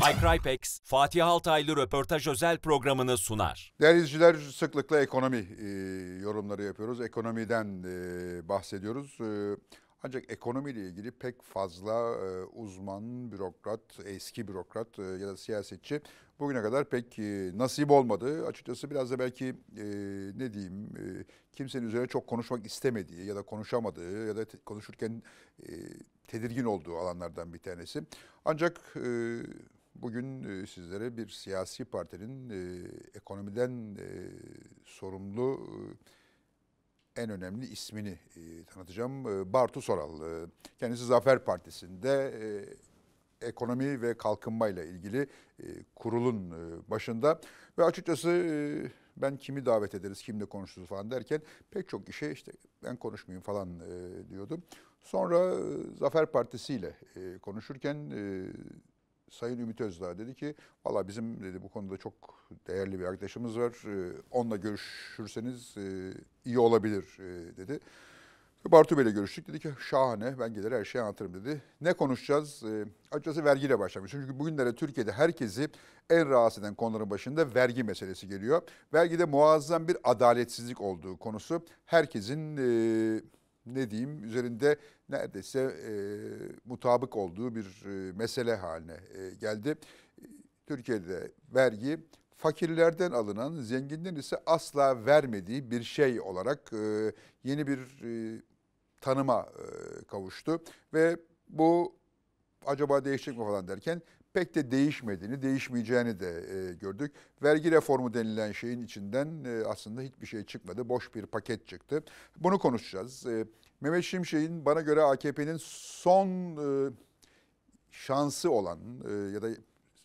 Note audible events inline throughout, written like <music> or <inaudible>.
iCrypex, Fatih Altaylı Röportaj Özel programını sunar. Değerli izleyiciler sıklıkla ekonomi e, yorumları yapıyoruz. Ekonomiden e, bahsediyoruz. E, ancak ekonomiyle ilgili pek fazla e, uzman, bürokrat, eski bürokrat e, ya da siyasetçi bugüne kadar pek e, nasip olmadı. Açıkçası biraz da belki e, ne diyeyim e, kimsenin üzerine çok konuşmak istemediği ya da konuşamadığı ya da te- konuşurken e, tedirgin olduğu alanlardan bir tanesi. Ancak e, Bugün e, sizlere bir siyasi partinin e, ekonomiden e, sorumlu en önemli ismini tanıtacağım. Bartu Soral. Kendisi Zafer Partisi'nde ekonomi ve kalkınma ile ilgili kurulun başında ve açıkçası ben kimi davet ederiz, kimle konuşuruz falan derken pek çok kişi işte ben konuşmayayım falan diyordum. Sonra Zafer Partisi ile konuşurken Sayın Ümit Özdağ dedi ki valla bizim dedi bu konuda çok değerli bir arkadaşımız var. E, onunla görüşürseniz e, iyi olabilir e, dedi. Bartu Bey'le görüştük. Dedi ki şahane ben gelir her şeyi anlatırım dedi. Ne konuşacağız? E, açıkçası vergiyle başlamış. Çünkü bugünlere Türkiye'de herkesi en rahatsız eden konuların başında vergi meselesi geliyor. Vergide muazzam bir adaletsizlik olduğu konusu herkesin e, ne diyeyim üzerinde neredeyse e, mutabık olduğu bir e, mesele haline e, geldi. Türkiye'de vergi fakirlerden alınan, zenginden ise asla vermediği bir şey olarak e, yeni bir e, tanıma e, kavuştu. Ve bu acaba değişecek mi falan derken pek de değişmediğini, değişmeyeceğini de e, gördük. Vergi reformu denilen şeyin içinden e, aslında hiçbir şey çıkmadı. Boş bir paket çıktı. Bunu konuşacağız. E, Mehmet Şimşek'in bana göre AKP'nin son e, şansı olan e, ya da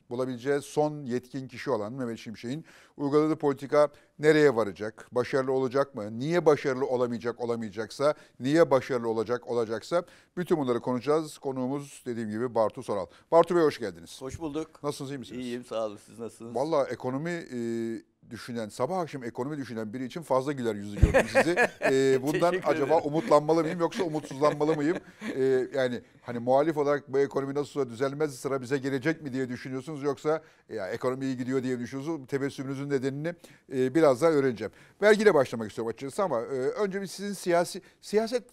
bulabileceği son yetkin kişi olan Mehmet Şimşek'in uyguladığı politika nereye varacak? Başarılı olacak mı? Niye başarılı olamayacak olamayacaksa? Niye başarılı olacak olacaksa? Bütün bunları konuşacağız. Konuğumuz dediğim gibi Bartu Soral. Bartu Bey hoş geldiniz. Hoş bulduk. Nasılsınız iyi misiniz? İyiyim sağ olun siz nasılsınız? Valla ekonomi e, düşünen, sabah akşam ekonomi düşünen biri için fazla güler yüzü gördüm sizi. <laughs> ee, bundan acaba umutlanmalı mıyım yoksa umutsuzlanmalı mıyım? Ee, yani hani muhalif olarak bu ekonomi nasılsa düzelmez sıra bize gelecek mi diye düşünüyorsunuz yoksa e ya ekonomi iyi gidiyor diye düşünüyorsunuz. Tebessümünüzün nedenini e, biraz daha öğreneceğim. Vergiyle başlamak istiyorum açıkçası ama e, önce bir sizin siyasi siyaset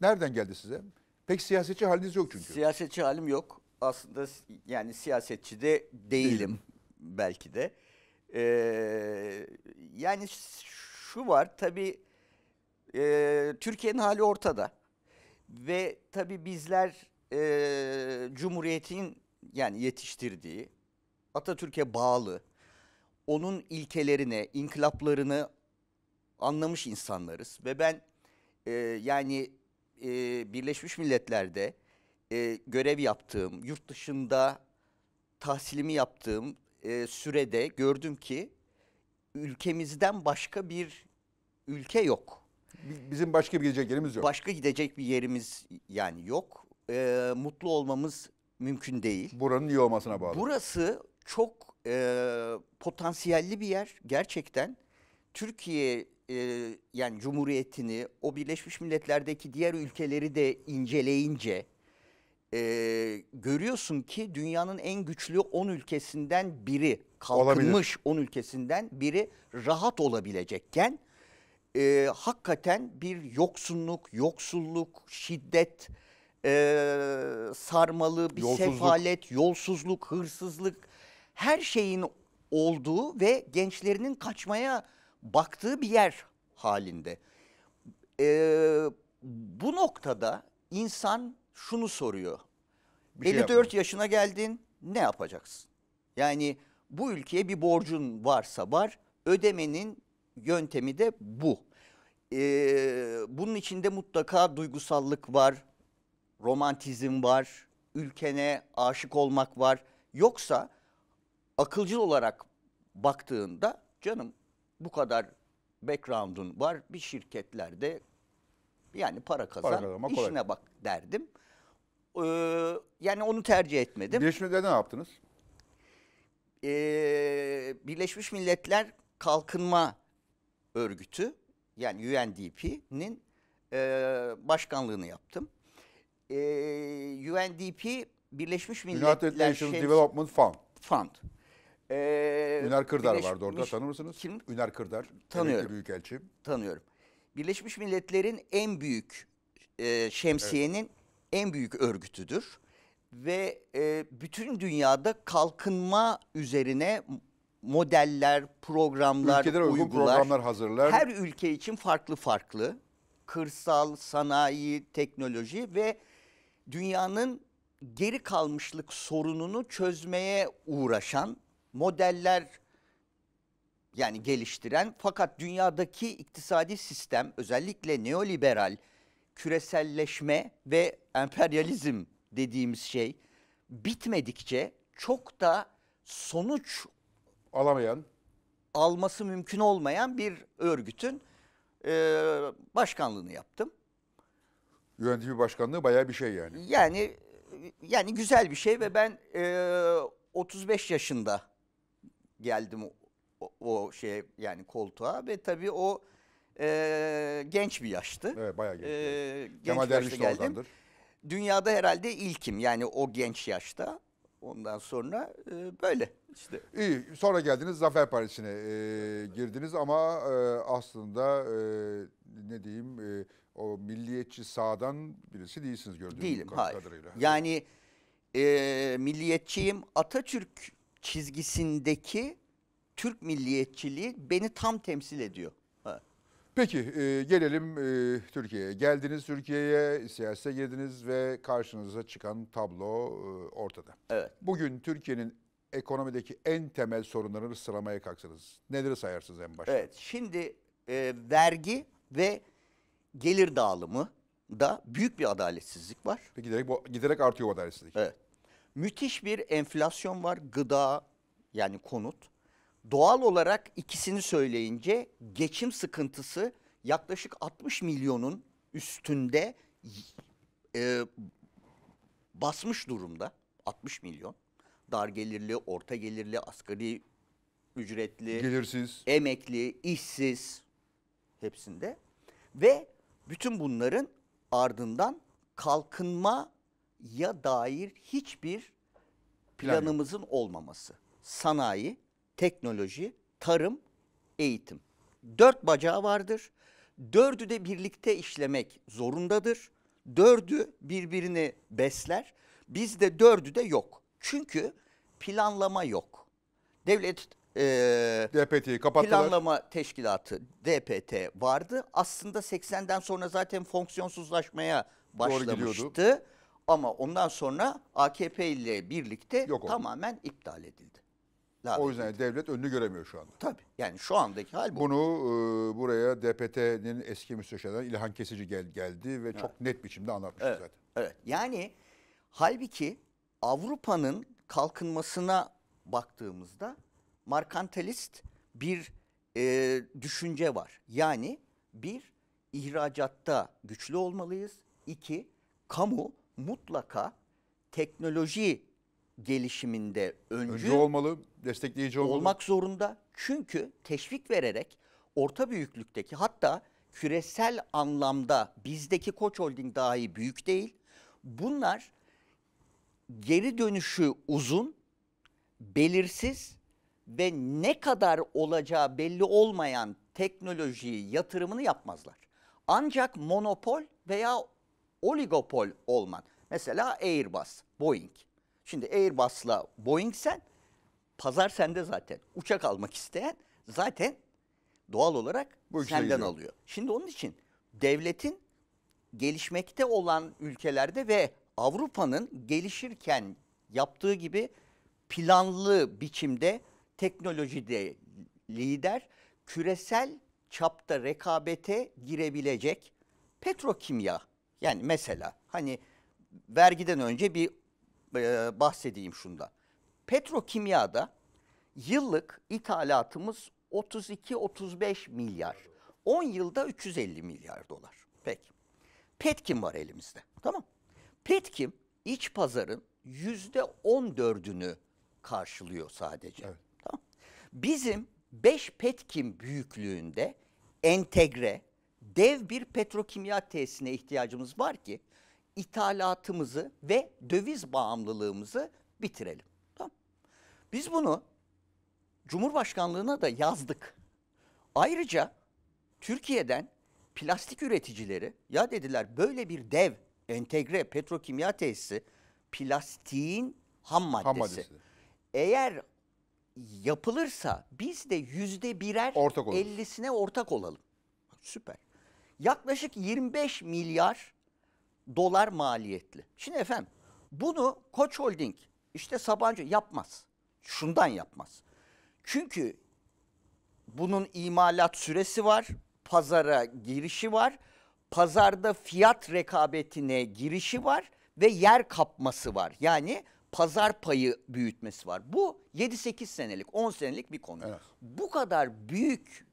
nereden geldi size? Pek siyasetçi haliniz yok çünkü. Siyasetçi halim yok. Aslında yani siyasetçi de değilim Değil. belki de. E, yani şu var tabii e, Türkiye'nin hali ortada. Ve tabii bizler e, Cumhuriyet'in yani yetiştirdiği Atatürk'e bağlı onun ilkelerine, inkılaplarını anlamış insanlarız. Ve ben e, yani e, Birleşmiş Milletler'de e, görev yaptığım, yurt dışında tahsilimi yaptığım e, sürede gördüm ki ülkemizden başka bir ülke yok. Bizim başka bir gidecek yerimiz yok. Başka gidecek bir yerimiz yani yok. E, mutlu olmamız mümkün değil. Buranın iyi olmasına bağlı. Burası çok e, potansiyelli bir yer gerçekten. Türkiye e, yani Cumhuriyeti'ni o Birleşmiş Milletler'deki diğer ülkeleri de inceleyince e, görüyorsun ki dünyanın en güçlü 10 ülkesinden biri kalkınmış 10 ülkesinden biri rahat olabilecekken e, hakikaten bir yoksunluk, yoksulluk, şiddet e, sarmalı bir yolsuzluk. sefalet, yolsuzluk, hırsızlık her şeyin olduğu ve gençlerinin kaçmaya baktığı bir yer halinde. E, bu noktada insan şunu soruyor. Bir 54 şey yaşına geldin ne yapacaksın? Yani bu ülkeye bir borcun varsa var ödemenin yöntemi de bu. Ee, bunun içinde mutlaka duygusallık var, romantizm var, ülkene aşık olmak var. Yoksa akılcıl olarak baktığında canım bu kadar background'un var bir şirketlerde yani para kazan para işine bak derdim. Ee, yani onu tercih etmedim. Birleşmiş Milletler ne yaptınız? Ee, Birleşmiş Milletler Kalkınma Örgütü yani UNDP'nin e, başkanlığını yaptım. E, ee, UNDP Birleşmiş Milletler United Nations Development Fund. Fund. Ee, Üner Kırdar Birleşmiş, vardı orada tanır mısınız? Kim? Üner Kırdar. Tanıyorum. Büyük elçi Tanıyorum. Birleşmiş Milletler'in en büyük e, şemsiyenin evet en büyük örgütüdür ve e, bütün dünyada kalkınma üzerine modeller, programlar, Ülkeler uygular. programlar hazırlar. Her ülke için farklı farklı. Kırsal, sanayi, teknoloji ve dünyanın geri kalmışlık sorununu çözmeye uğraşan modeller yani geliştiren fakat dünyadaki iktisadi sistem özellikle neoliberal küreselleşme ve emperyalizm dediğimiz şey bitmedikçe çok da sonuç alamayan alması mümkün olmayan bir örgütün e, başkanlığını yaptım. Yönetici başkanlığı bayağı bir şey yani. Yani yani güzel bir şey ve ben e, 35 yaşında geldim o, o şeye yani koltuğa ve tabii o e, genç bir yaştı. Evet bayağı genç. E, genç Kemal Derviş de geldim. Dünyada herhalde ilkim yani o genç yaşta. Ondan sonra e, böyle işte. İyi sonra geldiniz Zafer Partisi'ne e, girdiniz ama e, aslında e, ne diyeyim e, o milliyetçi sağdan birisi değilsiniz gördüğünüz Değilim, hayır. Yani e, milliyetçiyim Atatürk çizgisindeki Türk milliyetçiliği beni tam temsil ediyor. Peki e, gelelim e, Türkiye'ye. Geldiniz Türkiye'ye, siyasete girdiniz ve karşınıza çıkan tablo e, ortada. Evet. Bugün Türkiye'nin ekonomideki en temel sorunlarını sıralamaya kalksınız. neleri sayarsınız en başta? Evet, şimdi e, vergi ve gelir dağılımı da büyük bir adaletsizlik var. Ve giderek, bu- giderek artıyor bu adaletsizlik. Evet. Müthiş bir enflasyon var. Gıda yani konut. Doğal olarak ikisini söyleyince geçim sıkıntısı yaklaşık 60 milyonun üstünde e, basmış durumda. 60 milyon. Dar gelirli, orta gelirli, asgari ücretli, gelirsiz, emekli, işsiz hepsinde. Ve bütün bunların ardından kalkınma ya dair hiçbir planımızın olmaması. Sanayi, teknoloji, tarım, eğitim. Dört bacağı vardır. Dördü de birlikte işlemek zorundadır. Dördü birbirini besler. Bizde dördü de yok. Çünkü planlama yok. Devlet e, DPT'yi Planlama Teşkilatı DPT vardı. Aslında 80'den sonra zaten fonksiyonsuzlaşmaya başlamıştı. Ama ondan sonra AKP ile birlikte yok tamamen iptal edildi lazım. O yüzden devlet önünü göremiyor şu anda. Tabii. Yani şu andaki hal bu. Bunu e, buraya DPT'nin eski müsteşarı İlhan Kesici gel, geldi ve evet. çok net biçimde anlatmış evet. zaten. Evet. Yani halbuki Avrupa'nın kalkınmasına baktığımızda markantalist bir e, düşünce var. Yani bir ihracatta güçlü olmalıyız. İki kamu mutlaka teknoloji gelişiminde öncü, öncü olmalı, destekleyici olmalı. olmak zorunda. Çünkü teşvik vererek orta büyüklükteki hatta küresel anlamda bizdeki Koç Holding dahi büyük değil. Bunlar geri dönüşü uzun, belirsiz ve ne kadar olacağı belli olmayan teknolojiyi yatırımını yapmazlar. Ancak monopol veya oligopol olman. Mesela Airbus, Boeing Şimdi Airbus'la Boeing sen, pazar sende zaten. Uçak almak isteyen zaten doğal olarak Bu senden gidiyor. alıyor. Şimdi onun için devletin gelişmekte olan ülkelerde ve Avrupa'nın gelişirken yaptığı gibi planlı biçimde teknolojide lider küresel çapta rekabete girebilecek petrokimya yani mesela hani vergiden önce bir e, bahsedeyim şundan. Petrokimyada yıllık ithalatımız 32-35 milyar. 10 yılda 350 milyar dolar. Peki. Petkim var elimizde. Tamam. Petkim iç pazarın yüzde 14'ünü karşılıyor sadece. Evet. Tamam. Bizim 5 petkim büyüklüğünde entegre dev bir petrokimya tesisine ihtiyacımız var ki ithalatımızı ve döviz bağımlılığımızı bitirelim. Tamam. Biz bunu Cumhurbaşkanlığına da yazdık. Ayrıca Türkiye'den plastik üreticileri ya dediler böyle bir dev entegre petrokimya tesisi plastiğin ham maddesi. Ham maddesi. Eğer yapılırsa biz de yüzde birer ortak ellisine ortak olalım. Süper. Yaklaşık 25 milyar dolar maliyetli. Şimdi efendim bunu Koç Holding işte Sabancı yapmaz. Şundan yapmaz. Çünkü bunun imalat süresi var, pazara girişi var, pazarda fiyat rekabetine girişi var ve yer kapması var. Yani pazar payı büyütmesi var. Bu 7-8 senelik, 10 senelik bir konu. Evet. Bu kadar büyük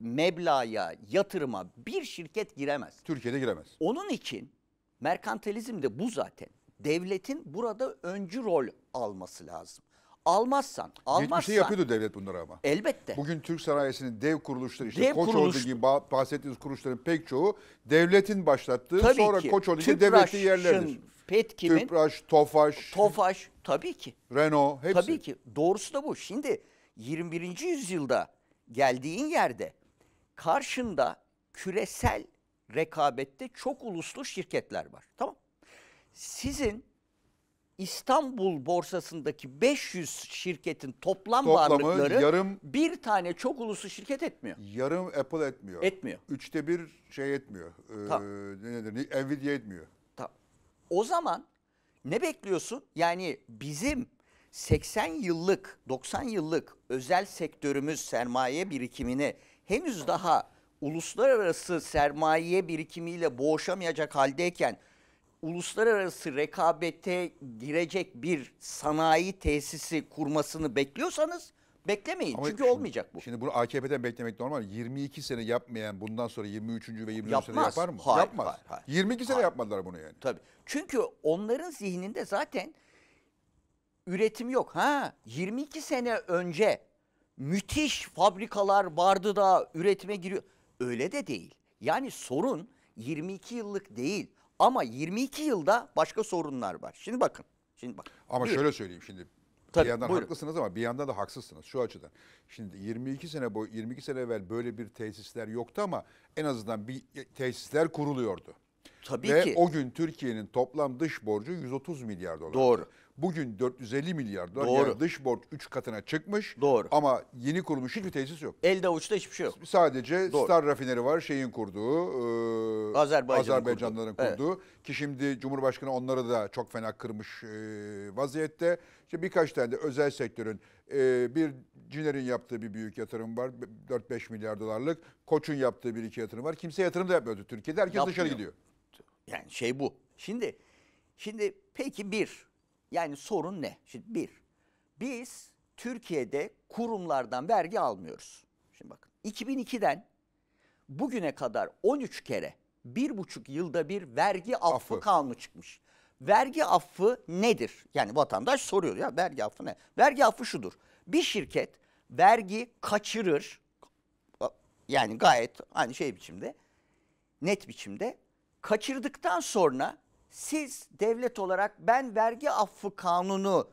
meblaya, yatırıma bir şirket giremez. Türkiye'de giremez. Onun için Merkantilizm de bu zaten. Devletin burada öncü rol alması lazım. Almazsan, almazsan. Bir şey yapıyordu devlet bunları ama. Elbette. Bugün Türk sanayisinin dev kuruluşları işte dev Koç kuruluş... Holding'i bahsettiğiniz kuruluşların pek çoğu devletin başlattığı tabii sonra ki. Koç Holding'i devletli yerlerdir. Petkimin. Tüpraş, Tofaş. Tofaş tabii ki. Renault hepsi. Tabii ki doğrusu da bu. Şimdi 21. yüzyılda geldiğin yerde karşında küresel rekabette çok uluslu şirketler var. Tamam. Sizin İstanbul borsasındaki 500 şirketin toplam Toplamı varlıkları yarım- bir tane çok uluslu şirket etmiyor. Yarım Apple etmiyor. Etmiyor. Üçte bir şey etmiyor. Ee, ne nedir? Nvidia etmiyor. Ta- O zaman ne bekliyorsun? Yani bizim 80 yıllık, 90 yıllık özel sektörümüz sermaye birikimini henüz daha uluslararası sermaye birikimiyle boğuşamayacak haldeyken uluslararası rekabete girecek bir sanayi tesisi kurmasını bekliyorsanız beklemeyin. Ama Çünkü şimdi, olmayacak bu. Şimdi bunu AKP'den beklemek normal. 22 sene yapmayan bundan sonra 23. ve 24. sene yapar mı? Hayır, Yapmaz. Hayır, hayır. 22 sene hayır. yapmadılar bunu yani. Tabii. Çünkü onların zihninde zaten üretim yok. Ha 22 sene önce müthiş fabrikalar vardı da üretime giriyor. Öyle de değil. Yani sorun 22 yıllık değil ama 22 yılda başka sorunlar var. Şimdi bakın. Şimdi bak. Ama bir, şöyle söyleyeyim şimdi. Tabii, bir yandan buyurun. haklısınız ama bir yandan da haksızsınız şu açıdan. Şimdi 22 sene boyu 22 sene evvel böyle bir tesisler yoktu ama en azından bir tesisler kuruluyordu. Tabii Ve ki. o gün Türkiye'nin toplam dış borcu 130 milyar dolar. Doğru. Bugün 450 milyar dolar Doğru. yani dış borç 3 katına çıkmış. Doğru. Ama yeni kurulmuş hiçbir tesis yok. Elde avuçta hiçbir şey yok. Sadece Doğru. Star rafineri var şeyin kurduğu. E, Azerbaycan'ın Azerbaycanlıların kurduğu. kurduğu. Evet. Ki şimdi Cumhurbaşkanı onları da çok fena kırmış e, vaziyette. İşte birkaç tane de özel sektörün e, bir Ciner'in yaptığı bir büyük yatırım var. 4-5 milyar dolarlık. Koç'un yaptığı bir iki yatırım var. Kimse yatırım da yapmıyordu Türkiye'de. Herkes Yapmıyor. dışarı gidiyor. Yani şey bu. Şimdi şimdi peki bir yani sorun ne? Şimdi bir, biz Türkiye'de kurumlardan vergi almıyoruz. Şimdi bakın 2002'den bugüne kadar 13 kere bir buçuk yılda bir vergi affı, affı kanunu çıkmış. Vergi affı nedir? Yani vatandaş soruyor ya vergi affı ne? Vergi affı şudur. Bir şirket vergi kaçırır. Yani gayet aynı şey biçimde. Net biçimde. Kaçırdıktan sonra siz devlet olarak ben vergi affı kanunu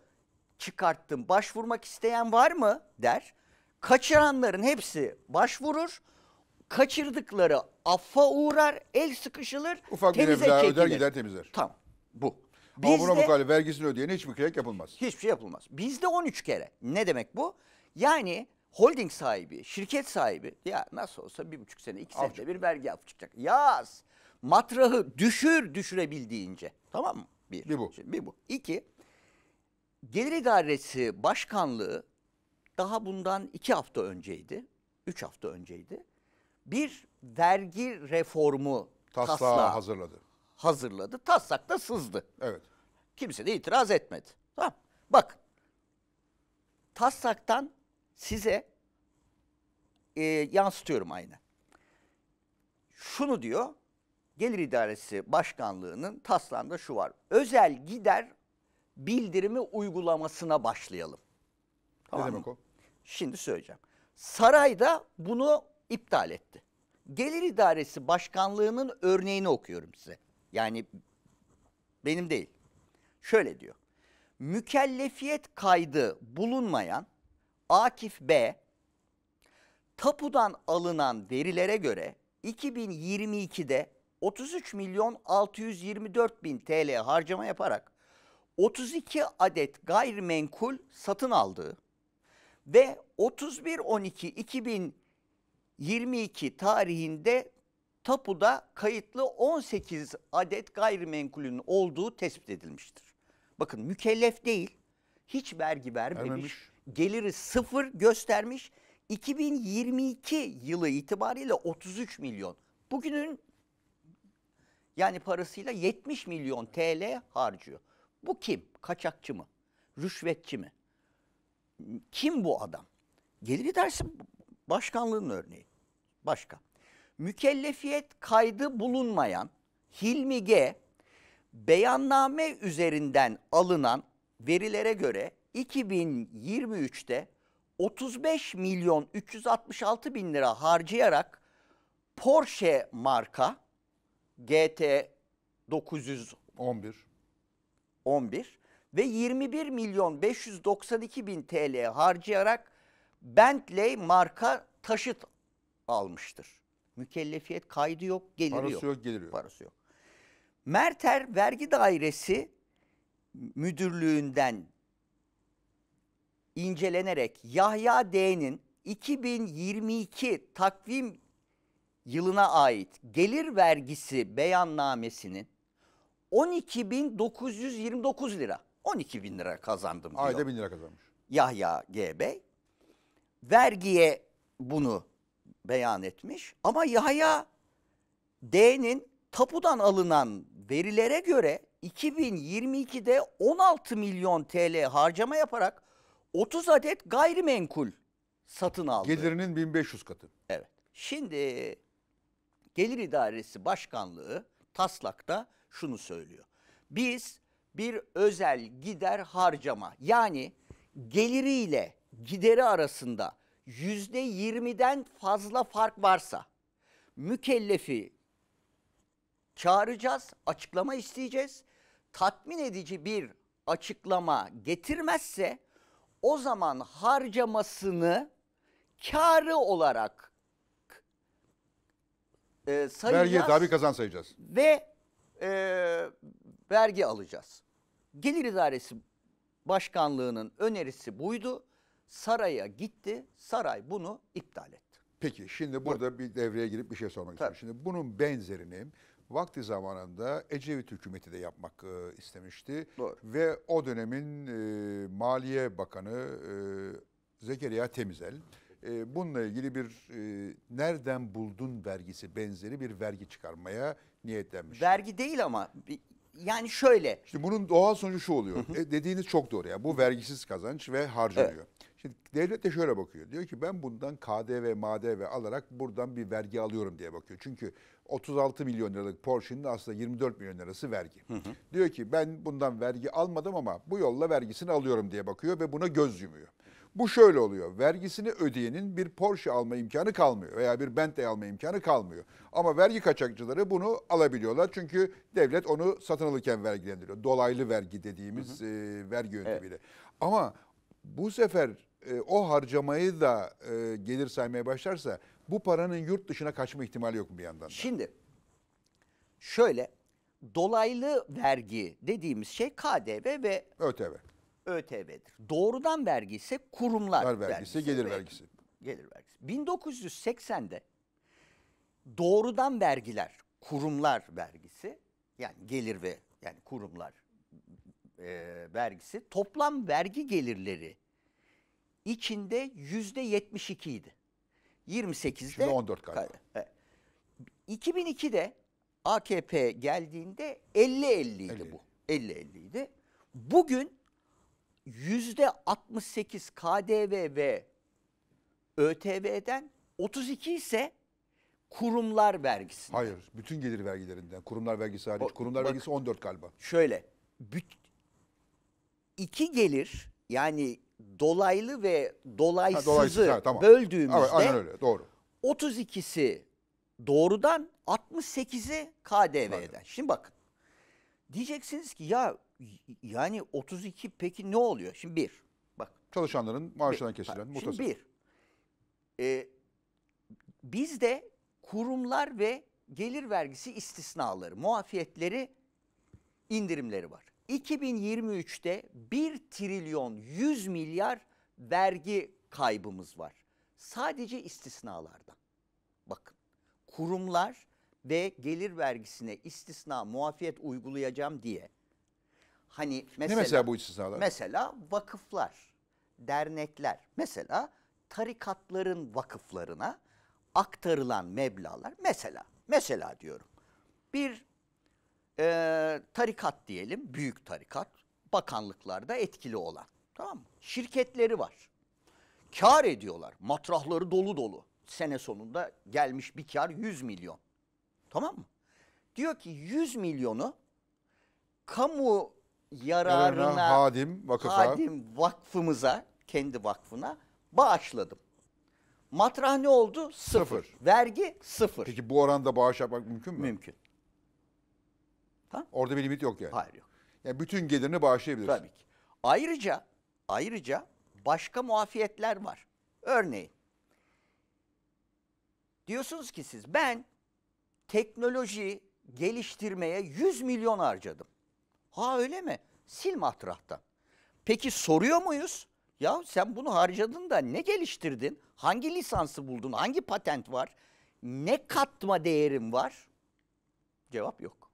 çıkarttım başvurmak isteyen var mı der. Kaçıranların hepsi başvurur. Kaçırdıkları affa uğrar, el sıkışılır, Ufak temize bir daha çekilir. öder gider temizler. Tamam bu. Ama Bizde, buna mukalif vergisini ödeyene hiçbir kıyak yapılmaz. Hiçbir şey yapılmaz. Bizde 13 kere. Ne demek bu? Yani holding sahibi, şirket sahibi ya nasıl olsa bir buçuk sene, iki senede bir vergi affı çıkacak. Yaz matrahı düşür düşürebildiğince. Tamam mı? Bir. Bir bu. Şimdi bir bu. İki, Gelir İdaresi Başkanlığı daha bundan iki hafta önceydi. Üç hafta önceydi. Bir vergi reformu taslağı, taslağı hazırladı. Hazırladı. Taslak da sızdı. Evet. Kimse de itiraz etmedi. Tamam. Bak. Taslaktan size e, yansıtıyorum aynı. Şunu diyor. Gelir İdaresi Başkanlığı'nın taslağında şu var. Özel gider bildirimi uygulamasına başlayalım. Tamam ne demek o? Şimdi söyleyeceğim. Saray da bunu iptal etti. Gelir İdaresi Başkanlığı'nın örneğini okuyorum size. Yani benim değil. Şöyle diyor. Mükellefiyet kaydı bulunmayan Akif B tapudan alınan verilere göre 2022'de 33 milyon 624 bin TL harcama yaparak 32 adet gayrimenkul satın aldığı ve 31-12-2022 tarihinde tapuda kayıtlı 18 adet gayrimenkulün olduğu tespit edilmiştir. Bakın mükellef değil, hiç vergi vermemiş, vermemiş. geliri sıfır göstermiş. 2022 yılı itibariyle 33 milyon. Bugünün yani parasıyla 70 milyon TL harcıyor. Bu kim? Kaçakçı mı? Rüşvetçi mi? Kim bu adam? Gelir dersin başkanlığın örneği. Başka. Mükellefiyet kaydı bulunmayan Hilmi G beyanname üzerinden alınan verilere göre 2023'te 35 milyon 366 bin lira harcayarak Porsche marka GT 911 11 ve 21 milyon 592 bin TL harcayarak Bentley marka taşıt almıştır. Mükellefiyet kaydı yok, geliri Parası yok. yok, geliri yok. Parası yok. Merter Vergi Dairesi Müdürlüğü'nden incelenerek Yahya D'nin 2022 takvim yılına ait gelir vergisi beyannamesinin 12.929 lira 12.000 lira kazandım diyor. Ayda bin lira kazanmış. Yahya G. Bey vergiye bunu beyan etmiş ama Yahya D'nin tapudan alınan verilere göre 2022'de 16 milyon TL harcama yaparak 30 adet gayrimenkul satın aldı. Gelirinin 1500 katı. Evet. Şimdi Gelir İdaresi Başkanlığı taslakta şunu söylüyor. Biz bir özel gider harcama yani geliriyle gideri arasında yüzde yirmiden fazla fark varsa mükellefi çağıracağız, açıklama isteyeceğiz. Tatmin edici bir açıklama getirmezse o zaman harcamasını karı olarak e, sayacağız. Vergiye tabi kazan sayacağız. Ve e, vergi alacağız. Gelir İdaresi Başkanlığı'nın önerisi buydu. Saray'a gitti. Saray bunu iptal etti. Peki şimdi burada Buyur. bir devreye girip bir şey sormak istiyorum. Şimdi bunun benzerini vakti zamanında Ecevit hükümeti de yapmak e, istemişti. Doğru. Ve o dönemin e, Maliye Bakanı e, Zekeriya Temizel e, bununla ilgili bir e, nereden buldun vergisi benzeri bir vergi çıkarmaya niyetlenmiş. Vergi değil ama yani şöyle. Şimdi bunun doğal sonucu şu oluyor. E, dediğiniz çok doğru ya. Bu vergisiz kazanç ve harcanıyor. Evet. Şimdi devlet de şöyle bakıyor. Diyor ki ben bundan KDV, MDV alarak buradan bir vergi alıyorum diye bakıyor. Çünkü 36 milyon liralık Porsche'nin aslında 24 milyon lirası vergi. Hı hı. Diyor ki ben bundan vergi almadım ama bu yolla vergisini alıyorum diye bakıyor ve buna göz yumuyor. Bu şöyle oluyor. Vergisini ödeyenin bir Porsche alma imkanı kalmıyor veya bir Bentley alma imkanı kalmıyor. Ama vergi kaçakçıları bunu alabiliyorlar. Çünkü devlet onu satın alırken vergilendiriyor. Dolaylı vergi dediğimiz hı hı. E, vergi yöntemiyle. Evet. Ama bu sefer e, o harcamayı da e, gelir saymaya başlarsa bu paranın yurt dışına kaçma ihtimali yok mu bir yandan? Da? Şimdi şöyle dolaylı vergi dediğimiz şey KDV ve ÖTV. ÖTV'dir. Doğrudan vergi ise kurumlar Dar vergisi, vergisi, gelir vergisi. Gelir vergisi. 1980'de doğrudan vergiler, kurumlar vergisi yani gelir ve yani kurumlar e, vergisi toplam vergi gelirleri içinde yüzde 72 idi. 28'de. Şimdi 14 galiba. Evet. 2002'de AKP geldiğinde 50-50 idi 50. bu. 50-50 idi. Bugün yüzde 68 KDV ve ÖTV'den 32 ise kurumlar vergisi. Hayır, bütün gelir vergilerinden. Kurumlar vergisi hariç. O, kurumlar bak, vergisi 14 galiba. Şöyle, iki gelir yani dolaylı ve dolaysızı, ha, dolaysız, ha, tamam. böldüğümüzde evet, aynen öyle, doğru. 32'si doğrudan 68'i KDV'den. Aynen. Şimdi bakın diyeceksiniz ki ya yani 32 peki ne oluyor? Şimdi bir. Bak. Çalışanların maaşından kesilen muhtası. Şimdi bir. E, bizde kurumlar ve gelir vergisi istisnaları, muafiyetleri, indirimleri var. 2023'te 1 trilyon 100 milyar vergi kaybımız var. Sadece istisnalardan. Bakın kurumlar ve gelir vergisine istisna muafiyet uygulayacağım diye Hani mesela, ne mesela bu istisnalar? Mesela vakıflar, dernekler, mesela tarikatların vakıflarına aktarılan meblalar mesela mesela diyorum bir e, tarikat diyelim büyük tarikat bakanlıklarda etkili olan tamam mı? Şirketleri var. Kar ediyorlar. Matrahları dolu dolu. Sene sonunda gelmiş bir kar 100 milyon. Tamam mı? Diyor ki 100 milyonu kamu yararına Yarına Hadim Vakıfa. Hadim Vakfımıza, kendi vakfına bağışladım. Matrah ne oldu? Sıfır. Sıfır. Vergi sıfır. Peki bu oranda bağış yapmak mümkün mü? Mümkün. Ha? Orada bir limit yok yani. Hayır yok. Yani bütün gelirini bağışlayabilirsin. Tabii ki. Ayrıca ayrıca başka muafiyetler var. Örneğin diyorsunuz ki siz ben teknoloji geliştirmeye 100 milyon harcadım. Ha öyle mi? Sil matrahtan. Peki soruyor muyuz? Ya sen bunu harcadın da ne geliştirdin? Hangi lisansı buldun? Hangi patent var? Ne katma değerin var? Cevap yok.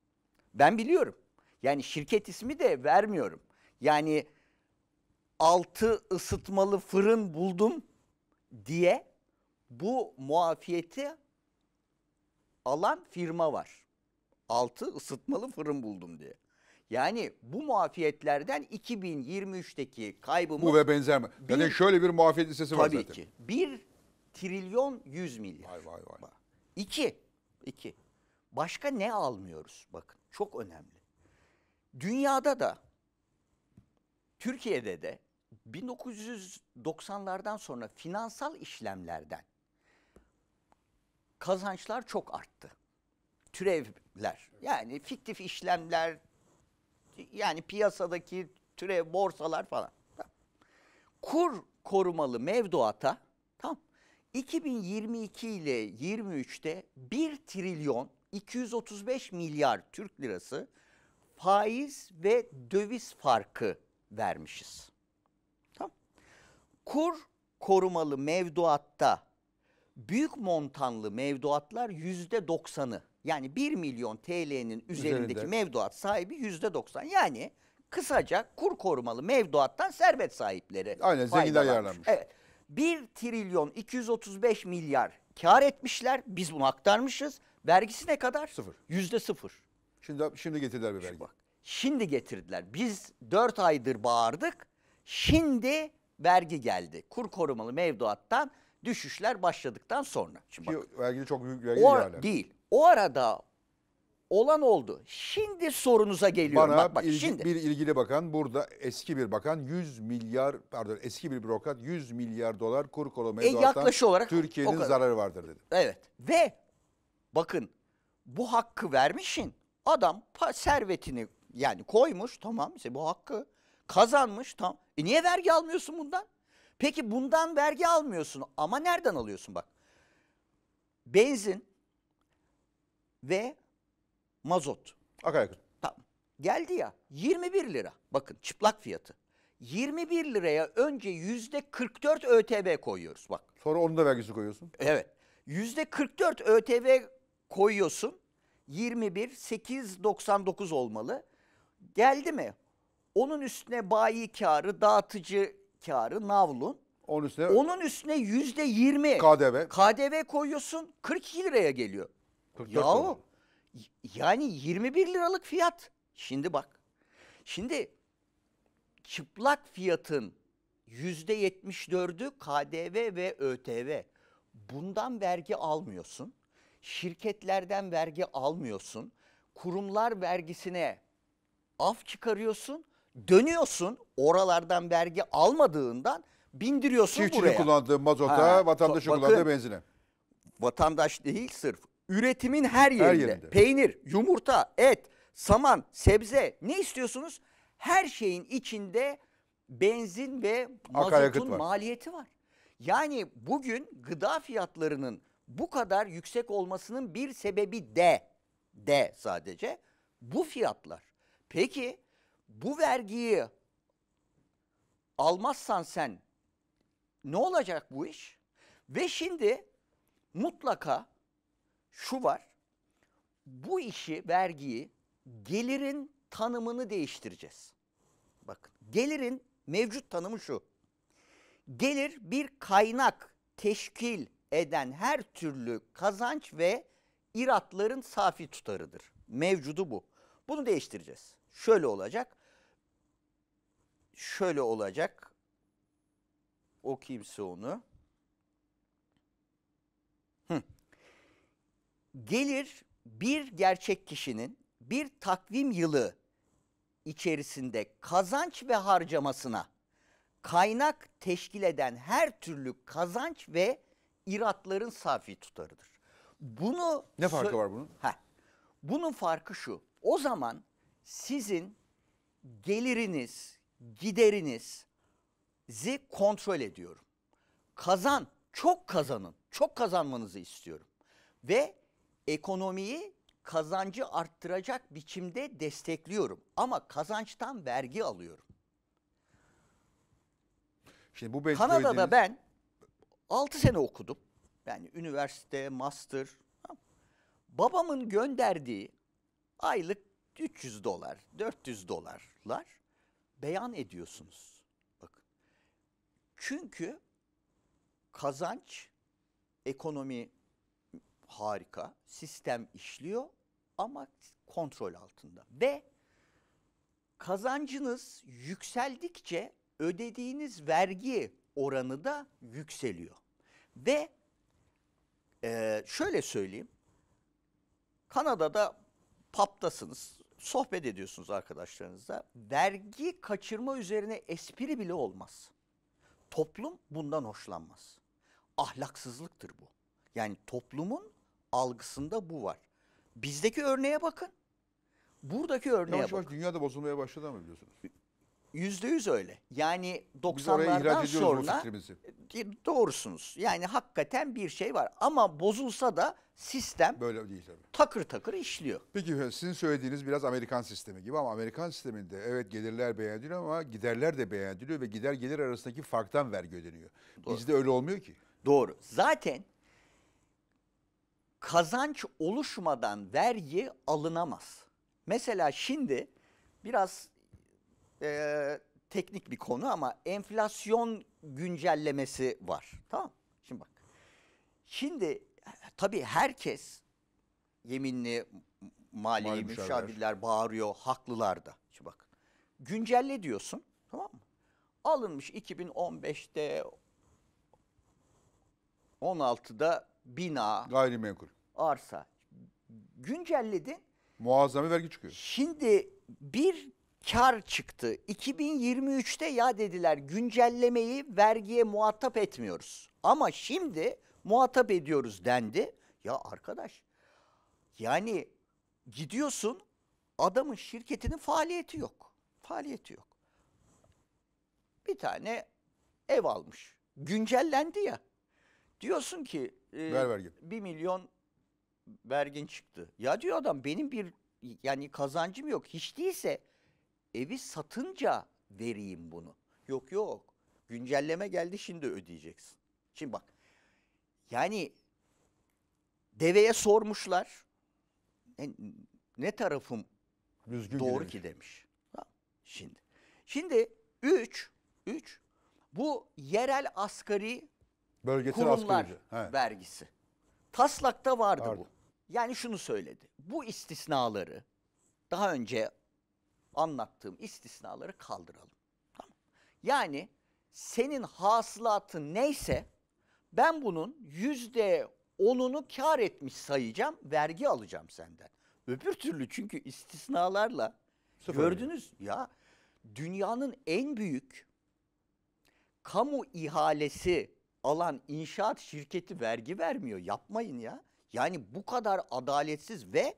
Ben biliyorum. Yani şirket ismi de vermiyorum. Yani altı ısıtmalı fırın buldum diye bu muafiyeti alan firma var. Altı ısıtmalı fırın buldum diye. Yani bu muafiyetlerden 2023'teki kaybımız... Bu ve benzer mi? Bir, yani şöyle bir muafiyet listesi var zaten. Tabii ki. 1 trilyon 100 milyar. Vay vay vay. 2. 2. Başka ne almıyoruz? Bakın çok önemli. Dünyada da Türkiye'de de 1990'lardan sonra finansal işlemlerden kazançlar çok arttı. Türevler yani fiktif işlemler, yani piyasadaki türe borsalar falan. Kur korumalı mevduata tam 2022 ile 23'te 1 trilyon 235 milyar Türk lirası faiz ve döviz farkı vermişiz. Tamam. Kur korumalı mevduatta büyük montanlı mevduatlar yüzde doksanı yani 1 milyon TL'nin üzerindeki Üzerinde. mevduat sahibi yüzde 90. Yani kısaca kur korumalı mevduattan servet sahipleri. Aynen zenginler faydalanmış. yararlanmış. Evet. 1 trilyon 235 milyar kar etmişler. Biz bunu aktarmışız. Vergisi ne kadar? Sıfır. Yüzde sıfır. Şimdi, şimdi getirdiler bir vergi. bak, şimdi getirdiler. Biz dört aydır bağırdık. Şimdi vergi geldi. Kur korumalı mevduattan düşüşler başladıktan sonra. Şimdi Ki vergi çok büyük vergi o, değil. O arada olan oldu. Şimdi sorunuza geliyorum. Bana bak, bak, ilgi, şimdi. bir ilgili bakan burada eski bir bakan 100 milyar pardon eski bir bürokrat 100 milyar dolar kur korumaya e, yaklaşık olarak Türkiye'nin zararı vardır dedi. Evet ve bakın bu hakkı vermişin adam servetini yani koymuş tamam ise bu hakkı kazanmış tam. E niye vergi almıyorsun bundan? Peki bundan vergi almıyorsun ama nereden alıyorsun bak. Benzin ve mazot. Akaryakıt. Tamam. Geldi ya 21 lira. Bakın çıplak fiyatı. 21 liraya önce yüzde 44 ÖTV koyuyoruz bak. Sonra onun da vergisi koyuyorsun. Evet. Yüzde 44 ÖTV koyuyorsun. 21, 899 olmalı. Geldi mi? Onun üstüne bayi karı, dağıtıcı karı, navlun. Onun üstüne, onun üstüne yüzde 20 KDV. KDV koyuyorsun 42 liraya geliyor. Yahu yani 21 liralık fiyat. Şimdi bak. Şimdi çıplak fiyatın yüzde %74'ü KDV ve ÖTV. Bundan vergi almıyorsun. Şirketlerden vergi almıyorsun. Kurumlar vergisine af çıkarıyorsun. Dönüyorsun oralardan vergi almadığından bindiriyorsun Çiftçinin buraya. kullandığı mazota, Ha, vatandaşın kullandığı benzine. Vatandaş değil sırf Üretimin her yerinde. Her yerinde. Peynir, yumurta, et, saman, sebze ne istiyorsunuz? Her şeyin içinde benzin ve mazotun var. maliyeti var. Yani bugün gıda fiyatlarının bu kadar yüksek olmasının bir sebebi de de sadece bu fiyatlar. Peki bu vergiyi almazsan sen ne olacak bu iş? Ve şimdi mutlaka şu var. Bu işi, vergiyi gelirin tanımını değiştireceğiz. Bakın gelirin mevcut tanımı şu. Gelir bir kaynak teşkil eden her türlü kazanç ve iratların safi tutarıdır. Mevcudu bu. Bunu değiştireceğiz. Şöyle olacak. Şöyle olacak. O kimse onu. Gelir bir gerçek kişinin bir takvim yılı içerisinde kazanç ve harcamasına kaynak teşkil eden her türlü kazanç ve iratların safi tutarıdır. Bunu ne farkı var bunun? Heh, bunun farkı şu. O zaman sizin geliriniz, giderinizi kontrol ediyorum. Kazan, çok kazanın. Çok kazanmanızı istiyorum. Ve ekonomiyi kazancı arttıracak biçimde destekliyorum ama kazançtan vergi alıyorum. Şimdi bu Kanada'da söylediğiniz... ben 6 sene okudum. Yani üniversite, master. Babamın gönderdiği aylık 300 dolar, 400 dolarlar beyan ediyorsunuz. Bak Çünkü kazanç ekonomi harika. Sistem işliyor ama kontrol altında. Ve kazancınız yükseldikçe ödediğiniz vergi oranı da yükseliyor. Ve e, şöyle söyleyeyim. Kanada'da paptasınız, sohbet ediyorsunuz arkadaşlarınızla. Vergi kaçırma üzerine espri bile olmaz. Toplum bundan hoşlanmaz. Ahlaksızlıktır bu. Yani toplumun algısında bu var. Bizdeki örneğe bakın. Buradaki örneğe yavaş bakın. Yavaş dünyada bozulmaya başladı mı biliyorsunuz? Yüzde yüz öyle. Yani 90'lardan sonra e, doğrusunuz. Yani hakikaten bir şey var. Ama bozulsa da sistem böyle değil tabii. takır takır işliyor. Peki e, sizin söylediğiniz biraz Amerikan sistemi gibi ama Amerikan sisteminde evet gelirler beğeniliyor ama giderler de beğeniliyor ve gider gelir arasındaki farktan vergi ödeniyor. Doğru. Bizde öyle olmuyor ki. Doğru. Zaten kazanç oluşmadan vergi alınamaz. Mesela şimdi biraz e, teknik bir konu ama enflasyon güncellemesi var. Tamam Şimdi bak. Şimdi tabii herkes yeminli mali Mali müşavirler. müşavirler bağırıyor haklılar da. Şimdi bak. Güncelle diyorsun tamam mı? Alınmış 2015'te 16'da bina Gayrimenkul arsa. Güncelledin. Muazzam vergi çıkıyor. Şimdi bir kar çıktı. 2023'te ya dediler güncellemeyi vergiye muhatap etmiyoruz. Ama şimdi muhatap ediyoruz dendi. Ya arkadaş yani gidiyorsun adamın şirketinin faaliyeti yok. Faaliyeti yok. Bir tane ev almış. Güncellendi ya. Diyorsun ki e, Ver vergi. 1 milyon Bergen çıktı. Ya diyor adam benim bir yani kazancım yok. Hiç değilse evi satınca vereyim bunu. Yok yok. Güncelleme geldi şimdi ödeyeceksin. Şimdi bak. Yani deveye sormuşlar. Ne, ne tarafım Düzgün doğru gidelim. ki demiş. Ha, şimdi. Şimdi 3 3 bu yerel asgari Bölgesel asgari. vergisi. Taslak'ta vardı, vardı bu. Yani şunu söyledi. Bu istisnaları daha önce anlattığım istisnaları kaldıralım. Tamam. Yani senin hasılatın neyse ben bunun yüzde onunu kar etmiş sayacağım, vergi alacağım senden. Öbür türlü çünkü istisnalarla Sıfır gördünüz mi? ya dünyanın en büyük kamu ihalesi alan inşaat şirketi vergi vermiyor. Yapmayın ya. Yani bu kadar adaletsiz ve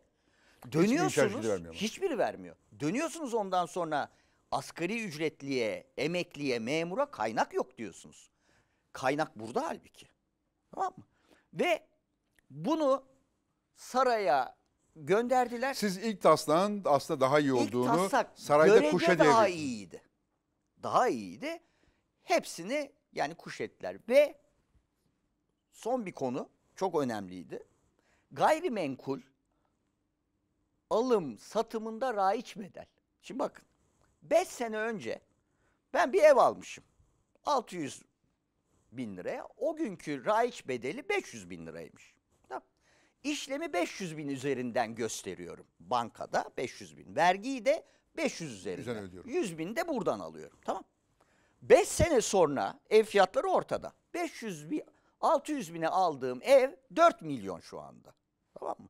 dönüyorsunuz hiçbiri vermiyor. Hiçbiri vermiyor. Dönüyorsunuz ondan sonra asgari ücretliye, emekliye, memura kaynak yok diyorsunuz. Kaynak burada halbuki. Tamam mı? Ve bunu saraya gönderdiler. Siz ilk taslan aslında daha iyi olduğunu ilk taslak, sarayda kuşa daha iyiydi. Daha iyiydi. Hepsini yani kuş ettiler ve son bir konu çok önemliydi. Gayrimenkul alım satımında raiç bedel. Şimdi bakın 5 sene önce ben bir ev almışım. 600 bin liraya. O günkü raiç bedeli 500 bin liraymış. İşlemi 500 bin üzerinden gösteriyorum. Bankada 500 bin. Vergiyi de 500 üzerinden. 100 bin de buradan alıyorum. Tamam. 5 sene sonra ev fiyatları ortada. 500 bin, 600 bine aldığım ev 4 milyon şu anda. Tamam mı?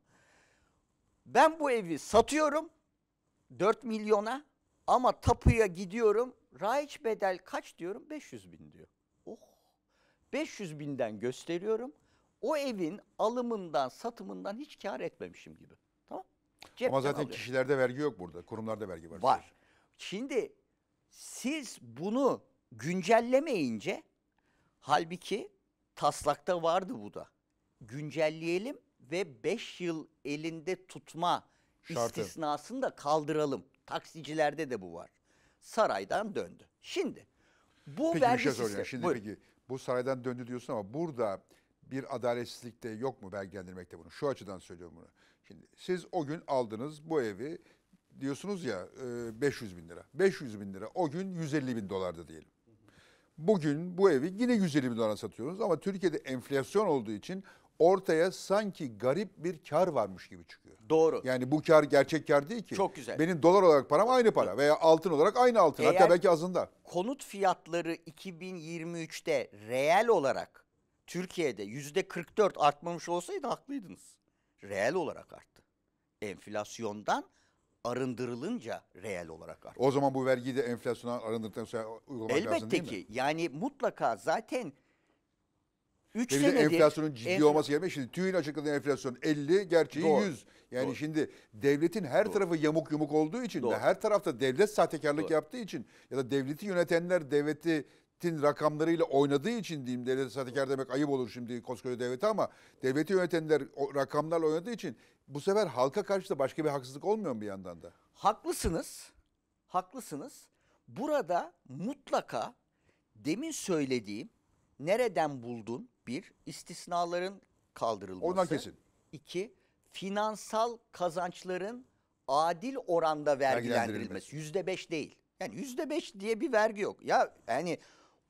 Ben bu evi satıyorum 4 milyona ama tapuya gidiyorum. Raiç bedel kaç diyorum? 500 bin diyor. Oh 500 binden gösteriyorum. O evin alımından satımından hiç kar etmemişim gibi. Tamam Cepten Ama zaten alıyorum. kişilerde vergi yok burada. Kurumlarda vergi var. Var. Şimdi siz bunu güncellemeyince halbuki taslakta vardı bu da. Güncelleyelim ve 5 yıl elinde tutma Şartı. istisnasını da kaldıralım. Taksicilerde de bu var. Saraydan döndü. Şimdi bu peki, vergi şey sistemi. Şimdi Buyurun. peki bu saraydan döndü diyorsun ama burada bir adaletsizlik de yok mu vergilendirmekte bunu? Şu açıdan söylüyorum bunu. Şimdi siz o gün aldınız bu evi diyorsunuz ya 500 e, bin lira. 500 bin lira o gün 150 bin dolardı diyelim. Bugün bu evi yine 150 bin dolara satıyorsunuz ama Türkiye'de enflasyon olduğu için ortaya sanki garip bir kar varmış gibi çıkıyor. Doğru. Yani bu kar gerçek kar değil ki. Çok güzel. Benim dolar olarak param aynı para veya altın olarak aynı altın Eğer hatta belki azında. Konut fiyatları 2023'te reel olarak Türkiye'de yüzde %44 artmamış olsaydı haklıydınız. Reel olarak arttı. Enflasyondan arındırılınca reel olarak arttı. O zaman bu vergiyi de enflasyona arındırdıktan sonra uygulamak Elbette lazım değil mi? Elbette ki yani mutlaka zaten 3 senedir enflasyonun ciddi enf- olması gerekiyor. Şimdi TÜİ'nin açıkladığı enflasyon 50, gerçeği Doğru. 100. Yani Doğru. şimdi devletin her tarafı yamuk yumuk olduğu için Doğru. ve her tarafta devlet sahtekarlık Doğru. yaptığı için ya da devleti yönetenler devleti rakamlarıyla oynadığı için diyeyim devlet sahtekar demek ayıp olur şimdi koskoca devlete ama devleti yönetenler o rakamlarla oynadığı için bu sefer halka karşı da başka bir haksızlık olmuyor mu bir yandan da? Haklısınız. Haklısınız. Burada mutlaka demin söylediğim Nereden buldun? Bir, istisnaların kaldırılması. Onlar kesin. İki, finansal kazançların adil oranda vergilendirilmesi. Yüzde beş değil. Yani yüzde beş diye bir vergi yok. Ya yani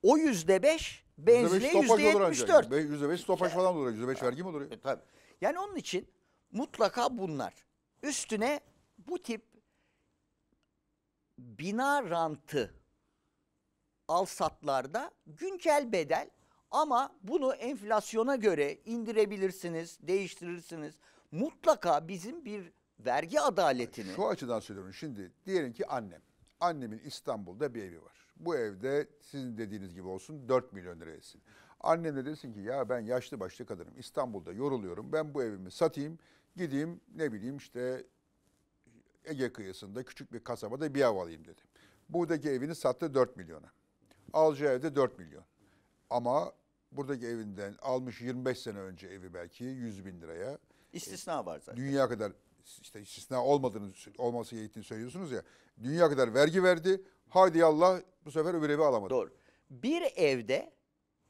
o yüzde beş benzine yüzde yetmiş dört. Yüzde beş stopaj falan olur. Yüzde beş vergi mi olur? E, tabii. Yani onun için mutlaka bunlar. Üstüne bu tip bina rantı al satlarda güncel bedel ama bunu enflasyona göre indirebilirsiniz, değiştirirsiniz. Mutlaka bizim bir vergi adaletini... Şu açıdan söylüyorum şimdi diyelim ki annem. Annemin İstanbul'da bir evi var. Bu evde sizin dediğiniz gibi olsun 4 milyon lira etsin. Annem de desin ki ya ben yaşlı başlı kadınım İstanbul'da yoruluyorum ben bu evimi satayım gideyim ne bileyim işte Ege kıyısında küçük bir kasabada bir ev alayım dedim. Buradaki evini sattı 4 milyona. Alacağı evde 4 milyon. Ama buradaki evinden almış 25 sene önce evi belki 100 bin liraya. İstisna var zaten. Dünya kadar işte istisna olmadığını olması gerektiğini söylüyorsunuz ya. Dünya kadar vergi verdi. Haydi Allah bu sefer öbür evi alamadı. Doğru. Bir evde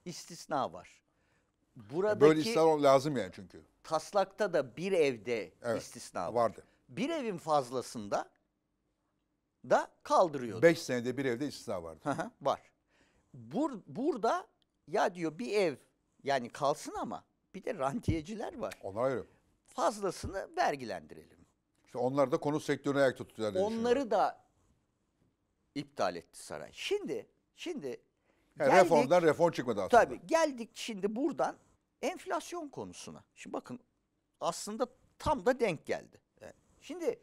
istisna var. E, buradaki Böyle istisna lazım yani çünkü. Taslakta da bir evde evet, istisna var. vardı. Bir evin fazlasında da kaldırıyordu. Beş senede bir evde istisna vardı. var. Bur, burada ya diyor bir ev yani kalsın ama bir de rantiyeciler var. Onlar ayrı. Fazlasını vergilendirelim. İşte onlar da konut sektörüne ayak tuttular. Onları da iptal etti saray. Şimdi şimdi yani geldik, reformdan reform çıkmadı aslında. Tabii geldik şimdi buradan enflasyon konusuna. Şimdi bakın aslında tam da denk geldi. şimdi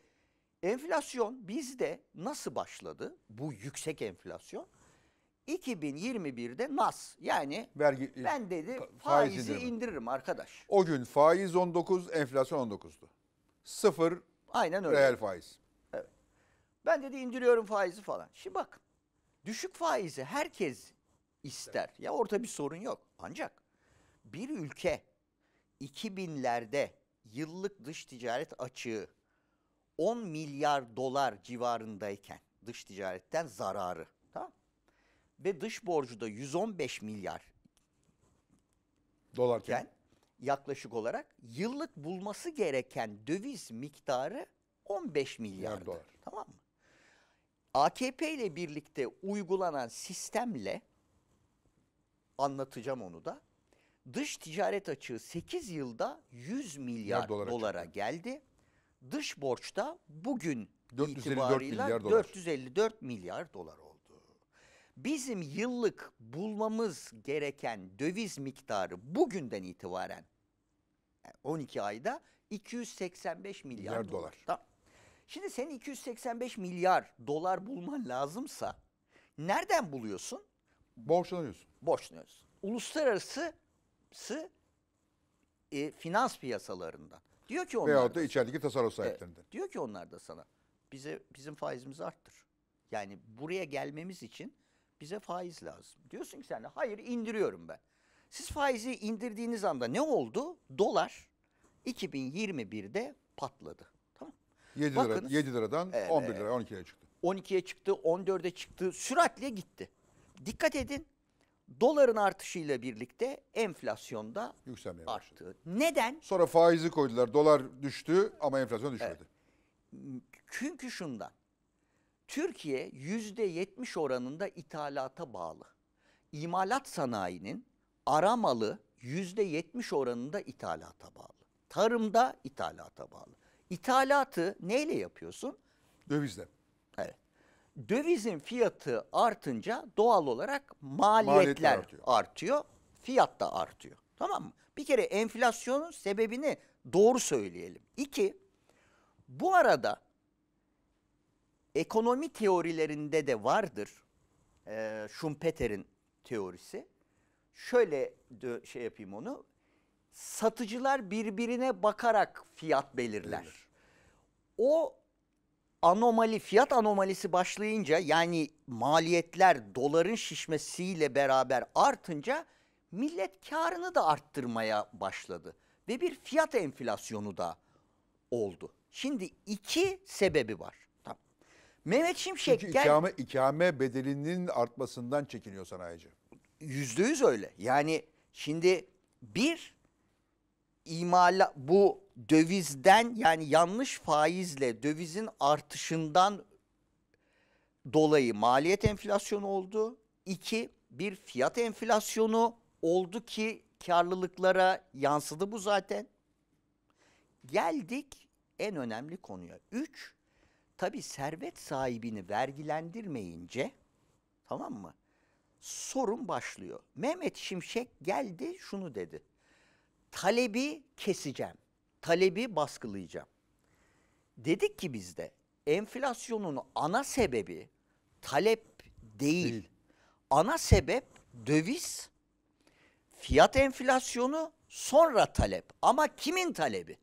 enflasyon bizde nasıl başladı? Bu yüksek enflasyon 2021'de nas yani Vergi- e, ben dedi faizi faizi indiririm arkadaş. O gün faiz 19, enflasyon 19'du. Sıfır Aynen öyle. reel faiz. Ben dedi indiriyorum faizi falan. Şimdi bak düşük faizi herkes ister. Ya orta bir sorun yok. Ancak bir ülke 2000'lerde yıllık dış ticaret açığı 10 milyar dolar civarındayken dış ticaretten zararı ve dış borcu da 115 milyar dolarken yaklaşık olarak yıllık bulması gereken döviz miktarı 15 milyar, dolar. Tamam mı? AKP ile birlikte uygulanan sistemle anlatacağım onu da. Dış ticaret açığı 8 yılda 100 milyar dolara, dolara geldi. Dış borçta bugün 454 itibariyle milyar 454 milyar dolar oldu. Bizim yıllık bulmamız gereken döviz miktarı bugünden itibaren 12 e, ayda 285 milyar, milyar dolar. dolar. Şimdi senin 285 milyar dolar bulman lazımsa nereden buluyorsun? Borçlanıyorsun. Borçlanıyorsun. Uluslararası e, finans piyasalarından. Diyor ki onlar Veyahut da içerideki tasarruf sahiplerinden. Evet, diyor ki onlar da sana bize bizim faizimizi arttır. Yani buraya gelmemiz için bize faiz lazım. Diyorsun ki sen de hayır indiriyorum ben. Siz faizi indirdiğiniz anda ne oldu? Dolar 2021'de patladı. Tamam. 7, lira, 7 liradan e, 11 liraya, 12'ye çıktı. 12'ye çıktı 14'e çıktı süratle gitti. Dikkat edin doların artışıyla birlikte enflasyonda Yükselmeye arttı. Başladı. Neden? Sonra faizi koydular dolar düştü ama enflasyon düşmedi. Evet. Çünkü şundan Türkiye yüzde yetmiş oranında ithalata bağlı. İmalat sanayinin ara malı yüzde yetmiş oranında ithalata bağlı. Tarımda ithalata bağlı. İthalatı neyle yapıyorsun? Dövizle. Evet. Dövizin fiyatı artınca doğal olarak maliyetler, maliyetler artıyor. artıyor, fiyat da artıyor. Tamam mı? Bir kere enflasyonun sebebini doğru söyleyelim. İki, bu arada Ekonomi teorilerinde de vardır e, Schumpeter'in teorisi. Şöyle şey yapayım onu. Satıcılar birbirine bakarak fiyat belirler. O anomali fiyat anomalisi başlayınca yani maliyetler doların şişmesiyle beraber artınca millet karını da arttırmaya başladı ve bir fiyat enflasyonu da oldu. Şimdi iki sebebi var. Mehmet Şimşek Çünkü gel... ikame, ikame bedelinin artmasından çekiniyor sanayici. Yüzde yüz öyle. Yani şimdi bir imala bu dövizden yani yanlış faizle dövizin artışından dolayı maliyet enflasyonu oldu. İki bir fiyat enflasyonu oldu ki karlılıklara yansıdı bu zaten. Geldik en önemli konuya. Üç Tabi servet sahibini vergilendirmeyince tamam mı? Sorun başlıyor. Mehmet Şimşek geldi şunu dedi. Talebi keseceğim. Talebi baskılayacağım. Dedik ki bizde enflasyonun ana sebebi talep değil. değil. Ana sebep döviz, fiyat enflasyonu, sonra talep. Ama kimin talebi?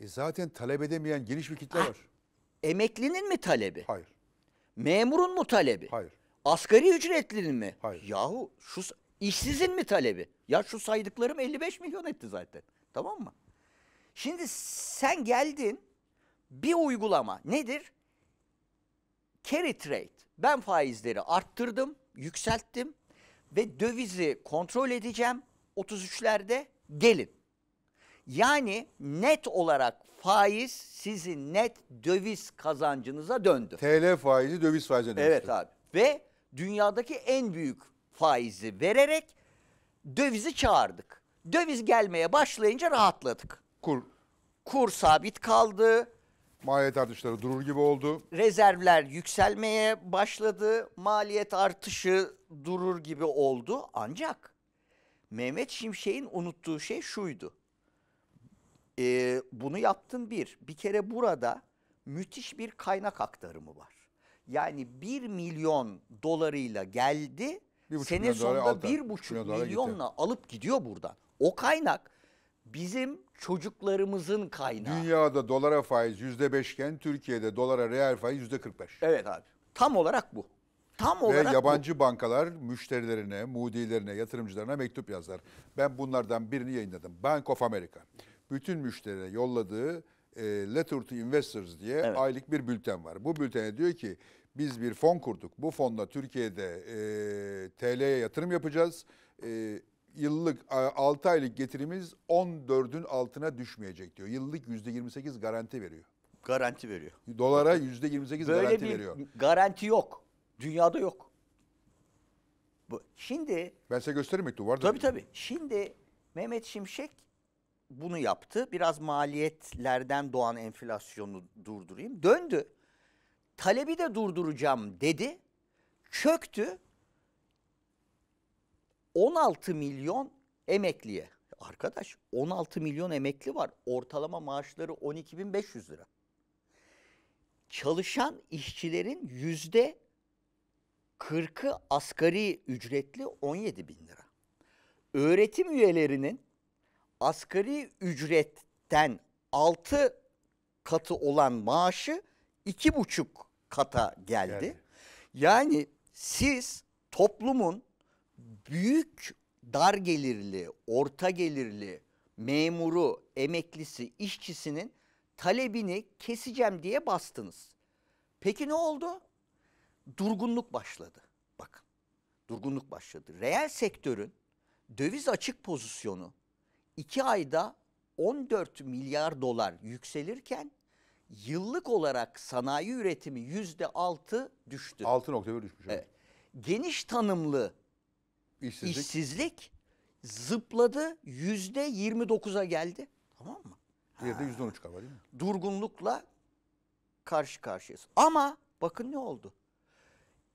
E zaten talep edemeyen geniş bir kitle ha, ah, var. Emeklinin mi talebi? Hayır. Memurun mu talebi? Hayır. Asgari ücretlinin mi? Hayır. Yahu şu işsizin mi talebi? Ya şu saydıklarım 55 milyon etti zaten. Tamam mı? Şimdi sen geldin bir uygulama nedir? Carry trade. Ben faizleri arttırdım, yükselttim ve dövizi kontrol edeceğim 33'lerde gelin. Yani net olarak faiz sizin net döviz kazancınıza döndü. TL faizi döviz faizine dönüştü. Evet abi. Ve dünyadaki en büyük faizi vererek dövizi çağırdık. Döviz gelmeye başlayınca rahatladık. Kur. Kur sabit kaldı. Maliyet artışları durur gibi oldu. Rezervler yükselmeye başladı. Maliyet artışı durur gibi oldu. Ancak Mehmet Şimşek'in unuttuğu şey şuydu. E, bunu yaptın bir. Bir kere burada müthiş bir kaynak aktarımı var. Yani 1 milyon dolarıyla geldi, bir sene sonunda bir buçuk milyonla gitti. alıp gidiyor buradan. O kaynak bizim çocuklarımızın kaynağı. Dünyada dolara faiz yüzde beşken Türkiye'de dolara reel faiz yüzde kırk beş. Evet abi. Tam olarak bu. Tam Ve olarak yabancı bu. bankalar müşterilerine, mudilerine, yatırımcılarına mektup yazar. Ben bunlardan birini yayınladım. Bank of America bütün müşterilere yolladığı e, Letter to Investors diye evet. aylık bir bülten var. Bu bültene diyor ki biz bir fon kurduk. Bu fonda Türkiye'de e, TL'ye yatırım yapacağız. E, yıllık 6 aylık getirimiz 14'ün altına düşmeyecek diyor. Yıllık %28 garanti veriyor. Garanti veriyor. Dolara %28 Böyle garanti bir veriyor. garanti yok. Dünyada yok. Bu, şimdi... Ben size göstereyim mektubu var. Tabii şey. tabii. Şimdi Mehmet Şimşek bunu yaptı. Biraz maliyetlerden doğan enflasyonu durdurayım. Döndü. Talebi de durduracağım dedi. Çöktü. 16 milyon emekliye. Arkadaş 16 milyon emekli var. Ortalama maaşları 12.500 lira. Çalışan işçilerin yüzde 40'ı asgari ücretli 17 bin lira. Öğretim üyelerinin asgari ücretten 6 katı olan maaşı iki buçuk kata geldi. geldi. Yani siz toplumun büyük dar gelirli, orta gelirli, memuru, emeklisi, işçisinin talebini keseceğim diye bastınız. Peki ne oldu? Durgunluk başladı. Bakın. Durgunluk başladı. Reel sektörün döviz açık pozisyonu 2 ayda 14 milyar dolar yükselirken yıllık olarak sanayi üretimi yüzde altı düştü. 6.1 düşmüş. Evet. Geniş tanımlı İşsizlik. işsizlik zıpladı yüzde 29'a geldi. Tamam mı? Diğerde yüzde 13 galiba değil mi? Durgunlukla karşı karşıyayız. Ama bakın ne oldu?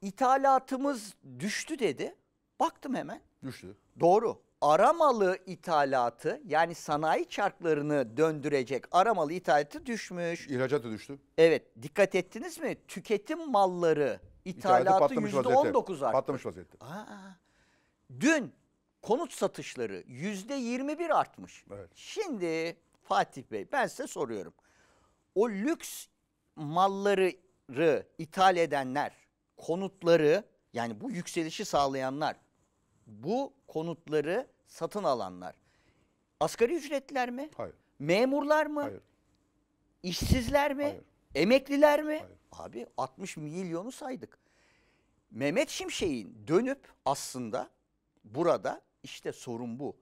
İthalatımız düştü dedi. Baktım hemen. Düştü. Doğru aramalı ithalatı yani sanayi çarklarını döndürecek aramalı ithalatı düşmüş. İhracat da düştü. Evet dikkat ettiniz mi? Tüketim malları ithalatı yüzde on dokuz arttı. Patlamış vaziyette. Aa, dün konut satışları yüzde yirmi bir artmış. Evet. Şimdi Fatih Bey ben size soruyorum. O lüks malları ithal edenler, konutları yani bu yükselişi sağlayanlar bu konutları satın alanlar asgari ücretliler mi? Hayır. Memurlar mı? Hayır. İşsizler mi? Hayır. Emekliler mi? Hayır. Abi 60 milyonu saydık. Mehmet Şimşek'in dönüp aslında burada işte sorun bu.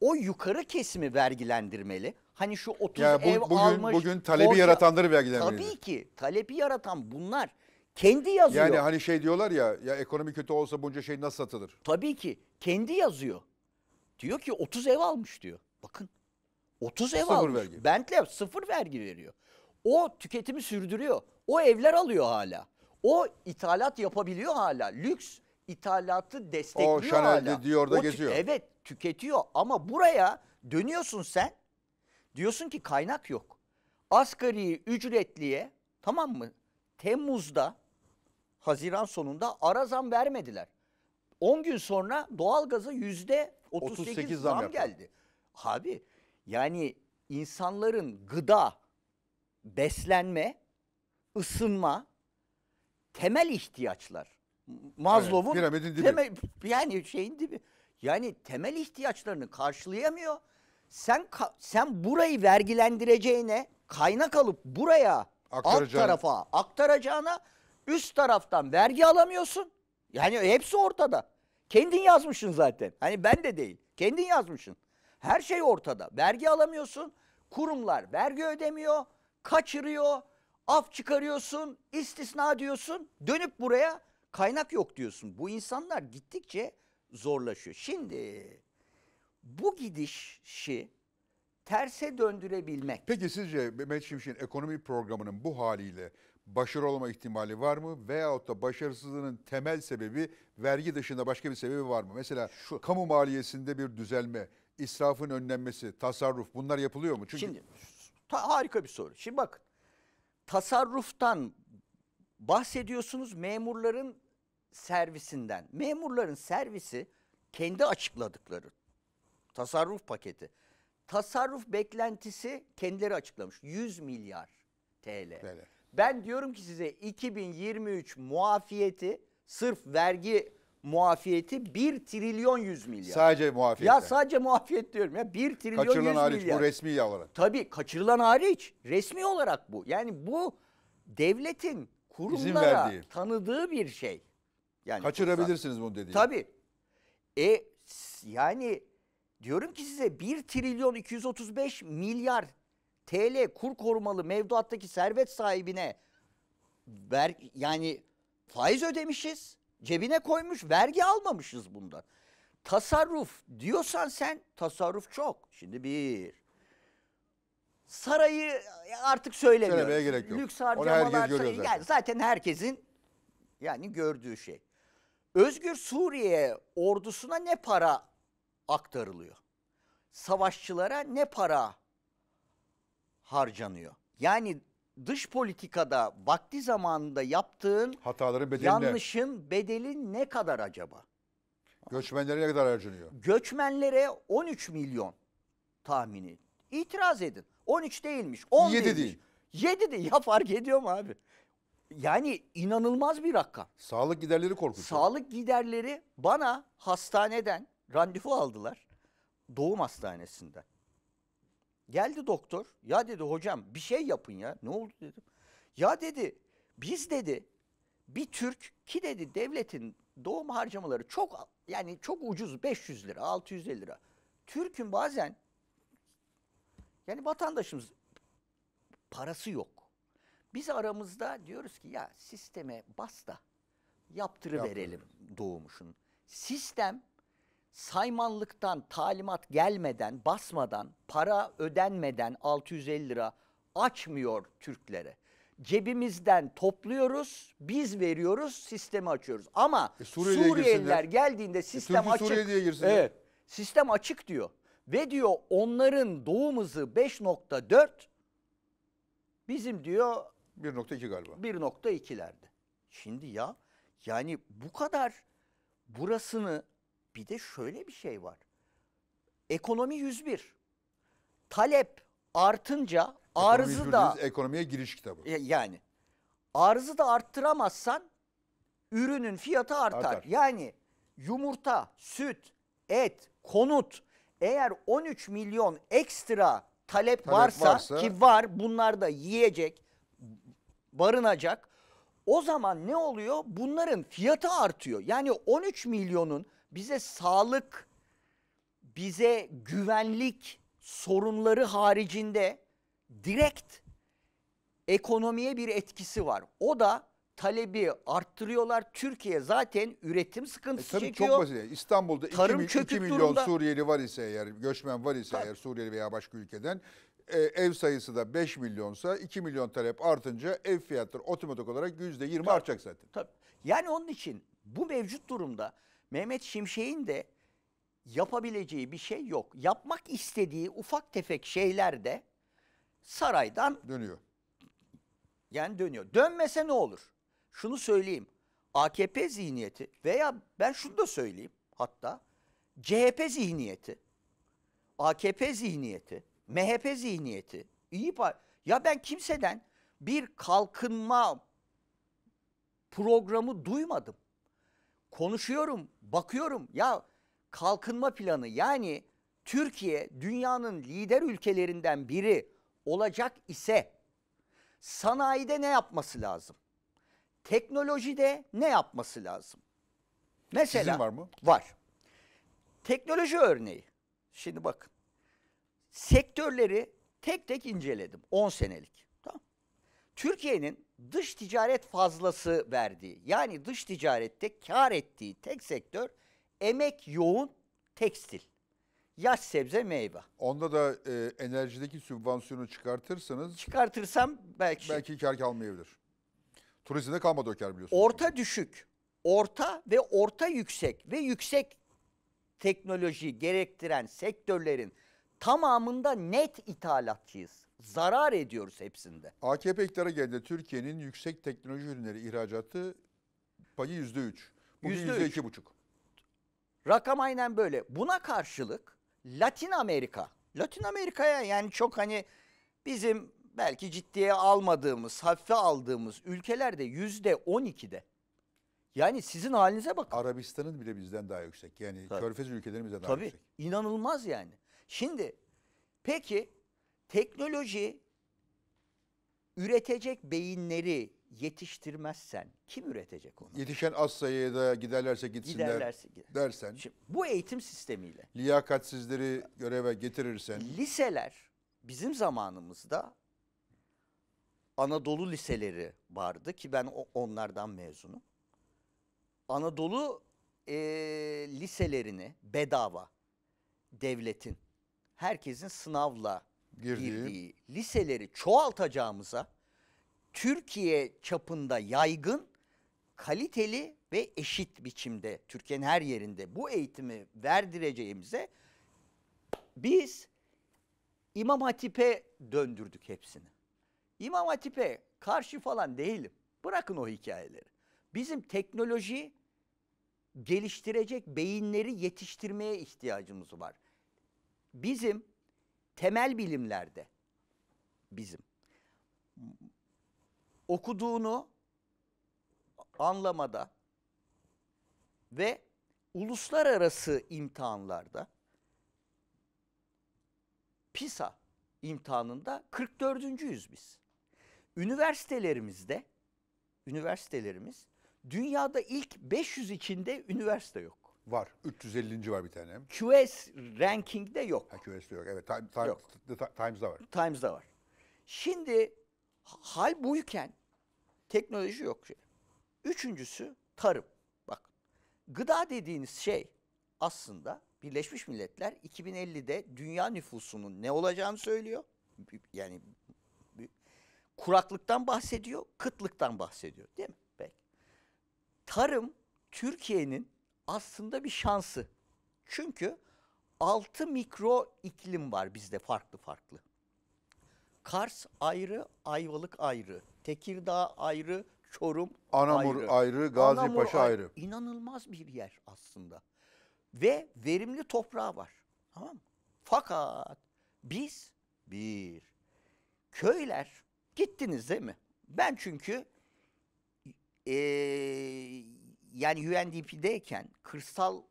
O yukarı kesimi vergilendirmeli. Hani şu 30 yani bu, ev bugün, almış. Bugün talebi orta, yaratanları vergilendirmeli. Tabii ki talebi yaratan bunlar. Kendi yazıyor. Yani hani şey diyorlar ya ya ekonomi kötü olsa bunca şey nasıl satılır? Tabii ki kendi yazıyor. Diyor ki 30 ev almış diyor. Bakın 30 ev sıfır almış. Vergi. Bentley sıfır vergi veriyor. O tüketimi sürdürüyor. O evler alıyor hala. O ithalat yapabiliyor hala. Lüks ithalatı destekliyor hala. o Chanel hala. O geziyor. Evet tüketiyor ama buraya dönüyorsun sen. Diyorsun ki kaynak yok. Asgari ücretliye tamam mı? Temmuz'da Haziran sonunda ara zam vermediler. 10 gün sonra doğalgaza yüzde 38, 38 zam, zam geldi. Abi yani insanların gıda, beslenme, ısınma, temel ihtiyaçlar. Maslow'un evet, dibi. Temel, yani şeyin dibi. Yani temel ihtiyaçlarını karşılayamıyor. Sen sen burayı vergilendireceğine kaynak alıp buraya alt tarafa aktaracağına Üst taraftan vergi alamıyorsun. Yani hepsi ortada. Kendin yazmışsın zaten. Hani ben de değil. Kendin yazmışsın. Her şey ortada. Vergi alamıyorsun. Kurumlar vergi ödemiyor. Kaçırıyor. Af çıkarıyorsun. istisna diyorsun. Dönüp buraya kaynak yok diyorsun. Bu insanlar gittikçe zorlaşıyor. Şimdi bu gidişi terse döndürebilmek. Peki sizce Mehmet Şimşek'in ekonomi programının bu haliyle başarı olma ihtimali var mı? Veyahut da başarısızlığının temel sebebi vergi dışında başka bir sebebi var mı? Mesela Şu. kamu maliyesinde bir düzelme, israfın önlenmesi, tasarruf bunlar yapılıyor mu? Çünkü... Şimdi ta, harika bir soru. Şimdi bakın tasarruftan bahsediyorsunuz memurların servisinden. Memurların servisi kendi açıkladıkları tasarruf paketi. Tasarruf beklentisi kendileri açıklamış. 100 milyar TL. TL. Ben diyorum ki size 2023 muafiyeti sırf vergi muafiyeti 1 trilyon 100 milyar. Sadece muafiyet. Ya sadece muafiyet diyorum ya 1 trilyon kaçırılan 100 milyar. Kaçırılan hariç bu resmi olarak. Tabii kaçırılan hariç resmi olarak bu. Yani bu devletin kurumlara tanıdığı bir şey. Yani kaçırabilirsiniz bunu dediğim. Tabii. E yani diyorum ki size 1 trilyon 235 milyar TL kur korumalı mevduattaki servet sahibine ver, yani faiz ödemişiz, cebine koymuş, vergi almamışız bundan. Tasarruf diyorsan sen tasarruf çok. Şimdi bir. Sarayı artık söylemiyorum. Söylemeye gerek yok. Lüks harcamalar sayı, zaten. Yani zaten herkesin yani gördüğü şey. Özgür Suriye ordusuna ne para aktarılıyor? Savaşçılara ne para harcanıyor. Yani dış politikada vakti zamanında yaptığın hataların bedeli yanlışın bedeli ne kadar acaba? Göçmenlere ne kadar harcanıyor? Göçmenlere 13 milyon tahmini. İtiraz edin. 13 değilmiş. 10 7 değil. 7 de ya fark ediyor mu abi? Yani inanılmaz bir rakam. Sağlık giderleri korkutuyor. Sağlık giderleri bana hastaneden randevu aldılar. Doğum hastanesinden. Geldi doktor. Ya dedi hocam bir şey yapın ya. Ne oldu dedim. Ya dedi biz dedi bir Türk ki dedi devletin doğum harcamaları çok yani çok ucuz 500 lira 650 lira. Türk'ün bazen yani vatandaşımız parası yok. Biz aramızda diyoruz ki ya sisteme bas da yaptırı verelim doğmuşun. Sistem saymanlıktan talimat gelmeden, basmadan, para ödenmeden 650 lira açmıyor Türklere. Cebimizden topluyoruz, biz veriyoruz, sistemi açıyoruz. Ama e, Suriye'ye Suriyeliler girsinler. geldiğinde e, sistem Türk'ü açık. Suriye diye girsinler. Evet, sistem açık diyor. Ve diyor onların doğum hızı 5.4, bizim diyor 1.2 galiba. 1.2'lerde. Şimdi ya yani bu kadar burasını bir de şöyle bir şey var. Ekonomi 101. Talep artınca arzı da ekonomiye giriş kitabı. Yani arzı da arttıramazsan ürünün fiyatı artar. artar. Yani yumurta, süt, et, konut eğer 13 milyon ekstra talep, talep varsa, varsa ki var bunlar da yiyecek, barınacak. O zaman ne oluyor? Bunların fiyatı artıyor. Yani 13 milyonun bize sağlık, bize güvenlik sorunları haricinde direkt ekonomiye bir etkisi var. O da talebi arttırıyorlar. Türkiye zaten üretim sıkıntısı e, tabii çekiyor. Çok basit. İstanbul'da Tarım 2, 2 milyon durumda. Suriyeli var ise eğer, göçmen var ise tabii. eğer Suriyeli veya başka ülkeden e, ev sayısı da 5 milyonsa 2 milyon talep artınca ev fiyatları otomatik olarak %20 tabii, artacak zaten. Tabii. Yani onun için bu mevcut durumda Mehmet Şimşek'in de yapabileceği bir şey yok. Yapmak istediği ufak tefek şeyler de saraydan dönüyor. Yani dönüyor. Dönmese ne olur? Şunu söyleyeyim. AKP zihniyeti veya ben şunu da söyleyeyim hatta CHP zihniyeti, AKP zihniyeti, MHP zihniyeti, İyi ya ben kimseden bir kalkınma programı duymadım konuşuyorum, bakıyorum. Ya kalkınma planı yani Türkiye dünyanın lider ülkelerinden biri olacak ise sanayide ne yapması lazım? Teknolojide ne yapması lazım? Mesela Sizin var mı? Var. Teknoloji örneği. Şimdi bakın. Sektörleri tek tek inceledim 10 senelik. Tamam. Türkiye'nin dış ticaret fazlası verdiği yani dış ticarette kar ettiği tek sektör emek yoğun tekstil. Yaş sebze meyve. Onda da e, enerjideki sübvansiyonu çıkartırsanız. Çıkartırsam belki. Şey belki kar kalmayabilir. Turizmde kalmadı o kar biliyorsunuz. Orta düşük, orta ve orta yüksek ve yüksek teknoloji gerektiren sektörlerin tamamında net ithalatçıyız zarar ediyoruz hepsinde. AKP iktidara geldi. Türkiye'nin yüksek teknoloji ürünleri ihracatı payı yüzde üç. Bugün yüzde iki buçuk. Rakam aynen böyle. Buna karşılık Latin Amerika. Latin Amerika'ya yani çok hani bizim belki ciddiye almadığımız, hafife aldığımız ülkelerde yüzde on ikide. Yani sizin halinize bakın. Arabistan'ın bile bizden daha yüksek. Yani Tabii. körfez ülkelerimizden daha Tabii. yüksek. Tabii inanılmaz yani. Şimdi peki Teknoloji üretecek beyinleri yetiştirmezsen kim üretecek onu? Yetişen az sayıda giderlerse gitsinler giderlerse, gider. dersen. Şimdi bu eğitim sistemiyle. Liyakatsizleri göreve getirirsen. Liseler bizim zamanımızda Anadolu liseleri vardı ki ben onlardan mezunum. Anadolu e, liselerini bedava devletin herkesin sınavla girdiği, girdiği liseleri çoğaltacağımıza Türkiye çapında yaygın, kaliteli ve eşit biçimde Türkiye'nin her yerinde bu eğitimi verdireceğimize biz İmam Hatip'e döndürdük hepsini. İmam Hatip'e karşı falan değilim. Bırakın o hikayeleri. Bizim teknoloji geliştirecek beyinleri yetiştirmeye ihtiyacımız var. Bizim temel bilimlerde bizim okuduğunu anlamada ve uluslararası imtihanlarda PISA imtihanında 44. yüz biz. Üniversitelerimizde üniversitelerimiz dünyada ilk 500 içinde üniversite yok. Var. 350. var bir tane. QS rankingde yok. Ha, QS'de yok. Evet. Time, time, yok. Times'da var. Times'da var. Şimdi hal buyken teknoloji yok. Üçüncüsü tarım. Bak gıda dediğiniz şey aslında Birleşmiş Milletler 2050'de dünya nüfusunun ne olacağını söylüyor. Yani kuraklıktan bahsediyor, kıtlıktan bahsediyor değil mi? Peki. Tarım Türkiye'nin aslında bir şansı. Çünkü 6 mikro iklim var bizde farklı farklı. Kars ayrı, Ayvalık ayrı, Tekirdağ ayrı, Çorum Anamur ayrı, ayrı Gazi Anamur Paşa ayrı. ayrı. İnanılmaz bir yer aslında. Ve verimli toprağı var. Tamam mı? Fakat biz bir köyler gittiniz değil mi? Ben çünkü e, yani UNDP'deyken kırsal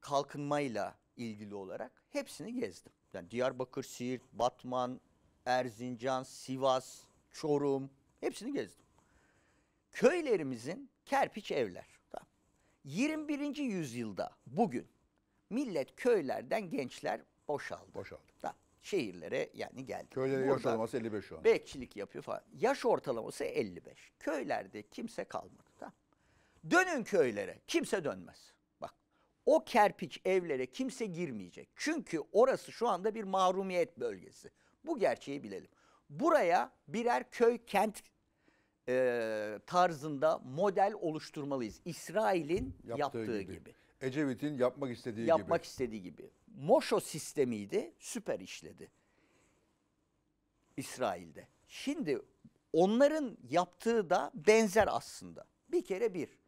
kalkınmayla ilgili olarak hepsini gezdim. Yani Diyarbakır, Siirt, Batman, Erzincan, Sivas, Çorum hepsini gezdim. Köylerimizin kerpiç evler. 21. yüzyılda bugün millet köylerden gençler boşaldı. Boşaldı. Tamam şehirlere yani geldi. Köylerde yaş ortalaması 55 şu an. Bekçilik yapıyor falan. Yaş ortalaması 55. Köylerde kimse kalmadı. Tamam. Dönün köylere. Kimse dönmez. Bak o kerpiç evlere kimse girmeyecek. Çünkü orası şu anda bir mahrumiyet bölgesi. Bu gerçeği bilelim. Buraya birer köy kent e, tarzında model oluşturmalıyız. İsrail'in yaptığı, yaptığı gibi. gibi. Ecevit'in yapmak istediği yapmak gibi. Yapmak istediği gibi. Moşo sistemiydi, süper işledi İsrail'de. Şimdi onların yaptığı da benzer aslında. Bir kere bir,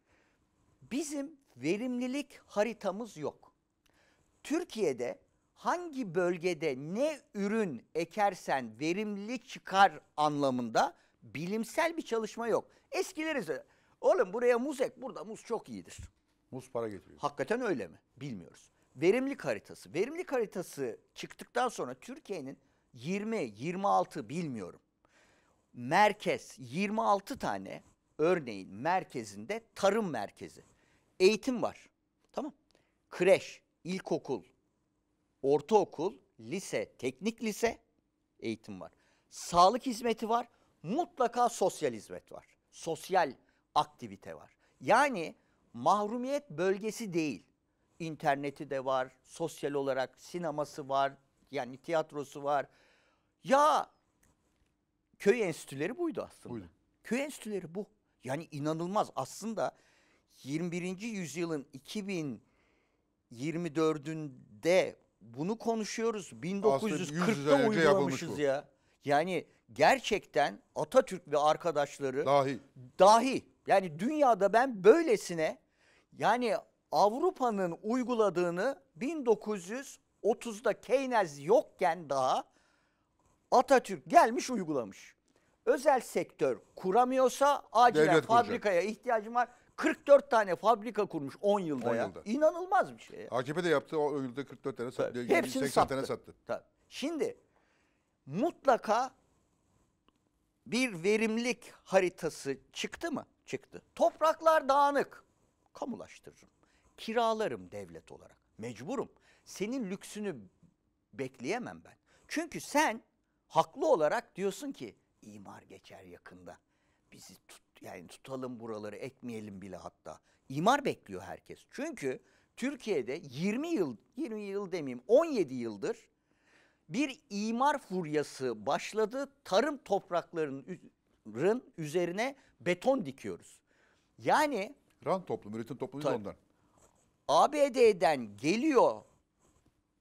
bizim verimlilik haritamız yok. Türkiye'de hangi bölgede ne ürün ekersen verimli çıkar anlamında bilimsel bir çalışma yok. Eskileriz. oğlum buraya muz ek burada muz çok iyidir. Muz para getiriyor. Hakikaten öyle mi? Bilmiyoruz verimlilik haritası. Verimlilik haritası çıktıktan sonra Türkiye'nin 20, 26 bilmiyorum. Merkez 26 tane örneğin merkezinde tarım merkezi. Eğitim var. Tamam. Kreş, ilkokul, ortaokul, lise, teknik lise eğitim var. Sağlık hizmeti var. Mutlaka sosyal hizmet var. Sosyal aktivite var. Yani mahrumiyet bölgesi değil interneti de var, sosyal olarak sineması var, yani tiyatrosu var. Ya köy enstitüleri buydu aslında. Buydu. Köy enstitüleri bu. Yani inanılmaz aslında 21. yüzyılın 2024'ünde bunu konuşuyoruz. 1940'da uygulamışız ya. Yani gerçekten Atatürk ve arkadaşları dahi dahi yani dünyada ben böylesine yani Avrupa'nın uyguladığını 1930'da Keynes yokken daha Atatürk gelmiş uygulamış. Özel sektör kuramıyorsa acilen Devlet fabrikaya kuracak. ihtiyacım var. 44 tane fabrika kurmuş 10 yılda 10 ya. Yılda. İnanılmaz bir şey. Ya. AKP de yaptı o yılda 44 tane sattı. Hepsini 80 sattı. tane sattı. Tabii. Şimdi mutlaka bir verimlik haritası çıktı mı? Çıktı. Topraklar dağınık. Kamulaştırırım kiralarım devlet olarak. Mecburum. Senin lüksünü bekleyemem ben. Çünkü sen haklı olarak diyorsun ki imar geçer yakında. Bizi tut, yani tutalım buraları ekmeyelim bile hatta. İmar bekliyor herkes. Çünkü Türkiye'de 20 yıl 20 yıl demeyeyim 17 yıldır bir imar furyası başladı. Tarım topraklarının üzerine beton dikiyoruz. Yani rant toplum, üretim toplumu ondan. ABD'den geliyor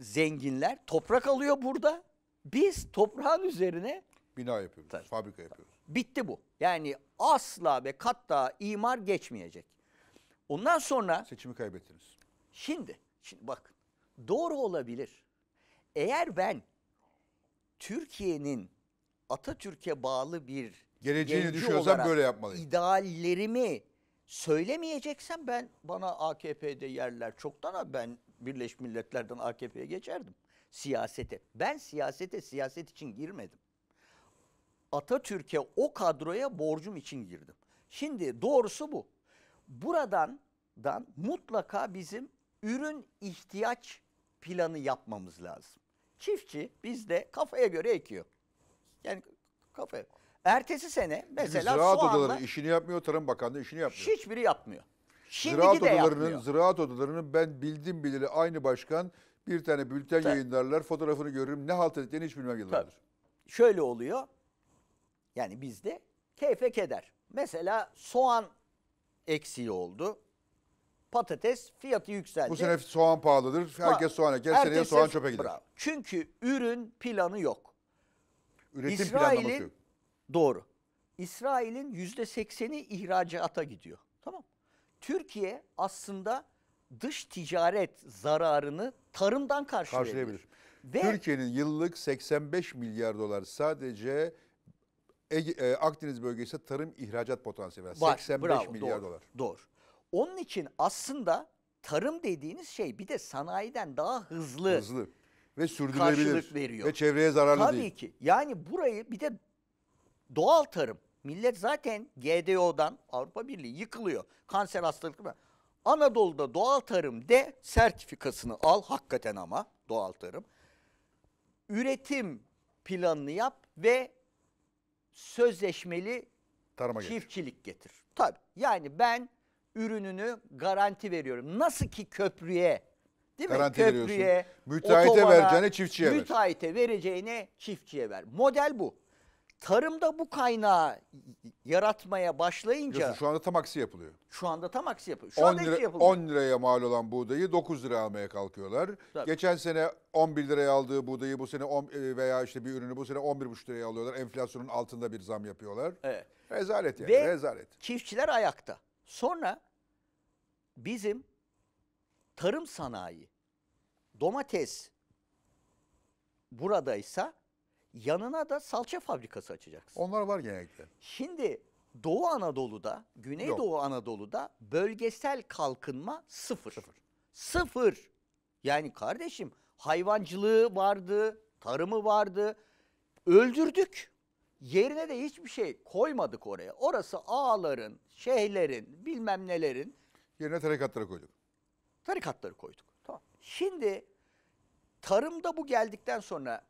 zenginler, toprak alıyor burada. Biz toprağın üzerine bina yapıyoruz, Tabii. fabrika yapıyoruz. Bitti bu. Yani asla ve katta imar geçmeyecek. Ondan sonra seçimi kaybettiniz. Şimdi, şimdi bak doğru olabilir. Eğer ben Türkiye'nin Atatürk'e bağlı bir geleceğini düşünüyorsam böyle yapmalıyım. İdeallerimi söylemeyeceksen ben bana AKP'de yerler çoktan ama ben Birleşmiş Milletler'den AKP'ye geçerdim siyasete. Ben siyasete siyaset için girmedim. Atatürk'e o kadroya borcum için girdim. Şimdi doğrusu bu. Buradan dan mutlaka bizim ürün ihtiyaç planı yapmamız lazım. Çiftçi bizde kafaya göre ekiyor. Yani kafaya. Ertesi sene mesela ziraat soğanla... odaları işini yapmıyor, Tarım Bakanlığı işini yapmıyor. Hiçbiri yapmıyor. Şimdiki ziraat odalarının, yapmıyor. Ziraat odalarının ben bildim bileli aynı başkan bir tane bülten Tabii. yayınlarlar, fotoğrafını görürüm. Ne halt ettiğini hiç bilmem yıllardır. Şöyle oluyor. Yani bizde keyfe keder. Mesela soğan eksiği oldu. Patates fiyatı yükseldi. Bu sene soğan pahalıdır. Herkes soğan eker. Ertesi, seneye soğan çöpe gider. Bravo. Çünkü ürün planı yok. Üretim İsrail'in Doğru. İsrail'in yüzde sekseni ihracata gidiyor. Tamam. Türkiye aslında dış ticaret zararını tarımdan karşılayabilir. karşılayabilir. Ve Türkiye'nin yıllık 85 milyar dolar sadece Ege, e, Akdeniz bölgesi tarım ihracat potansiyeli var. 85 bravo, milyar doğru, dolar. Doğru. Onun için aslında tarım dediğiniz şey bir de sanayiden daha hızlı, hızlı ve sürdürülebilir karşılık veriyor. Ve çevreye zararlı Tabii değil. Tabii ki. Yani burayı bir de doğal tarım. Millet zaten GDO'dan Avrupa Birliği yıkılıyor. Kanser hastalıkları. Anadolu'da doğal tarım de sertifikasını al hakikaten ama doğal tarım. Üretim planını yap ve sözleşmeli Tarıma çiftçilik geç. getir. Tabii yani ben ürününü garanti veriyorum. Nasıl ki köprüye değil garanti mi? Köprüye, veriyorsun. Müteahhite otobana, vereceğine çiftçiye ver. Müteahhite vereceğine çiftçiye ver. Model bu. Tarımda bu kaynağı yaratmaya başlayınca... Biliyorsun şu anda tam aksi yapılıyor. Şu anda tam aksi yapılıyor. Şu 10 anda lira, hiç 10 liraya mal olan buğdayı 9 liraya almaya kalkıyorlar. Tabii. Geçen sene 11 liraya aldığı buğdayı bu sene 10, e, veya işte bir ürünü bu sene 11,5 liraya alıyorlar. Enflasyonun altında bir zam yapıyorlar. Evet. Rezalet yani Ve rezalet. çiftçiler ayakta. Sonra bizim tarım sanayi, domates buradaysa Yanına da salça fabrikası açacaksın. Onlar var genellikle. Şimdi Doğu Anadolu'da, Güneydoğu Yok. Anadolu'da bölgesel kalkınma sıfır. Sıfır. Sıfır. Yani kardeşim hayvancılığı vardı, tarımı vardı. Öldürdük. Yerine de hiçbir şey koymadık oraya. Orası ağaların, şeyhlerin, bilmem nelerin. Yerine tarikatları koyduk. Tarikatları koyduk. Tamam. Şimdi tarımda bu geldikten sonra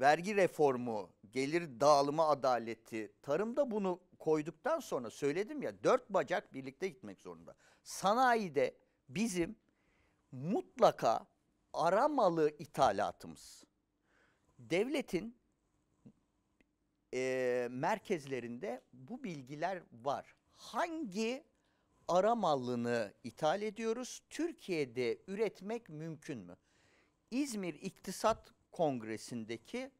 vergi reformu, gelir dağılımı adaleti, tarımda bunu koyduktan sonra söyledim ya dört bacak birlikte gitmek zorunda. Sanayide bizim mutlaka aramalı ithalatımız. Devletin e, merkezlerinde bu bilgiler var. Hangi aramalını ithal ediyoruz? Türkiye'de üretmek mümkün mü? İzmir İktisat Kongresi'ndeki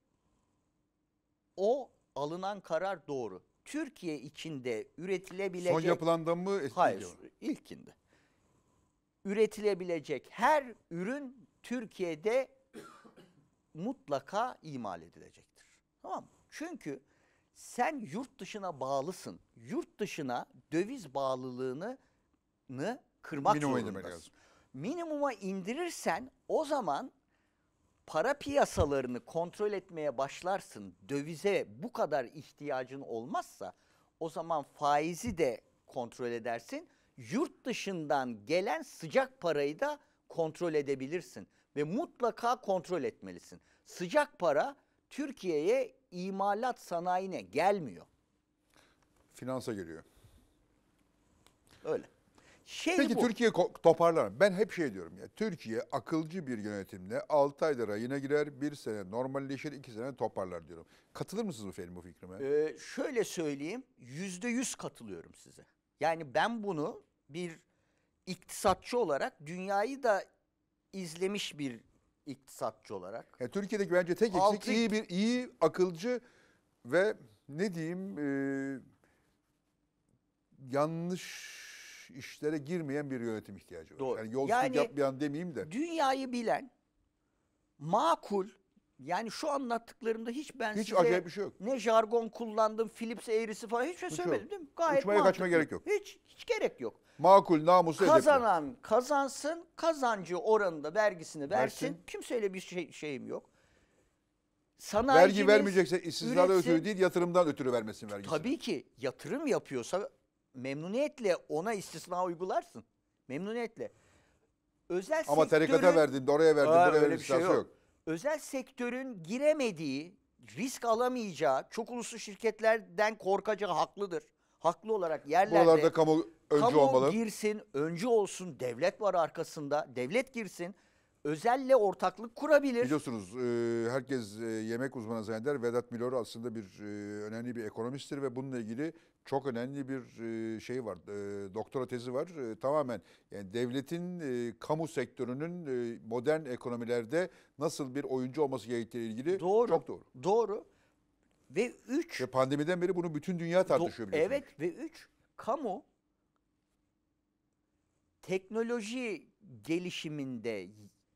o alınan karar doğru. Türkiye içinde üretilebilecek... Son yapılandan mı? Hayır, ilkinde. Üretilebilecek her ürün Türkiye'de mutlaka imal edilecektir. Tamam mı? Çünkü sen yurt dışına bağlısın. Yurt dışına döviz bağlılığını kırmak Minimum zorundasın. Minimuma indirirsen o zaman para piyasalarını kontrol etmeye başlarsın dövize bu kadar ihtiyacın olmazsa o zaman faizi de kontrol edersin. Yurt dışından gelen sıcak parayı da kontrol edebilirsin ve mutlaka kontrol etmelisin. Sıcak para Türkiye'ye imalat sanayine gelmiyor. Finansa geliyor. Öyle. Şey Peki bu. Türkiye toparlanır. Ben hep şey diyorum ya. Türkiye akılcı bir yönetimle 6 ayda rayına girer, 1 sene normalleşir, 2 sene toparlar diyorum. Katılır mısınız efendim bu fikrime? Ee, şöyle söyleyeyim. %100 katılıyorum size. Yani ben bunu bir iktisatçı olarak dünyayı da izlemiş bir iktisatçı olarak. Yani Türkiye'deki bence tek eksik Altı... iyi bir iyi akılcı ve ne diyeyim e, yanlış işlere girmeyen bir yönetim ihtiyacı var. Doğru. Yani yolsuzluk yani, yapmayan demeyeyim de. Dünyayı bilen, makul, yani şu anlattıklarımda hiç ben hiç size acayip bir şey yok. ne jargon kullandım, Philips eğrisi falan hiçbir şey söylemedim yok. değil mi? Gayet Uçmaya mantıklı. gerek yok. Hiç, hiç gerek yok. Makul, namusu Kazanan edepli. kazansın, kazancı oranında vergisini versin. versin. Kimseyle bir şey, şeyim yok. Sanayicimiz Vergi vermeyecekse işsizlerden ötürü değil yatırımdan ötürü vermesin vergisini. Tabii ki yatırım yapıyorsa memnuniyetle ona istisna uygularsın. Memnuniyetle. Özel Ama sektörün, tarikata verdim, oraya verdim, aa, buraya verdim. Bir şey yok. yok. Özel sektörün giremediği, risk alamayacağı, çok uluslu şirketlerden korkacağı haklıdır. Haklı olarak yerlerde... Buralarda kamu öncü kamu olmalı. girsin, öncü olsun, devlet var arkasında, devlet girsin özelle ortaklık kurabilir. Biliyorsunuz e, herkes e, yemek uzmanı zanneder. Vedat Milor aslında bir e, önemli bir ekonomisttir ve bununla ilgili çok önemli bir şey var. Doktora tezi var. Tamamen yani devletin kamu sektörünün modern ekonomilerde nasıl bir oyuncu olması gerektiği ile ilgili doğru, çok doğru. Doğru. Ve üç. Ve pandemiden beri bunu bütün dünya tartışıyor biliyorsunuz. Evet ve üç. Kamu teknoloji gelişiminde,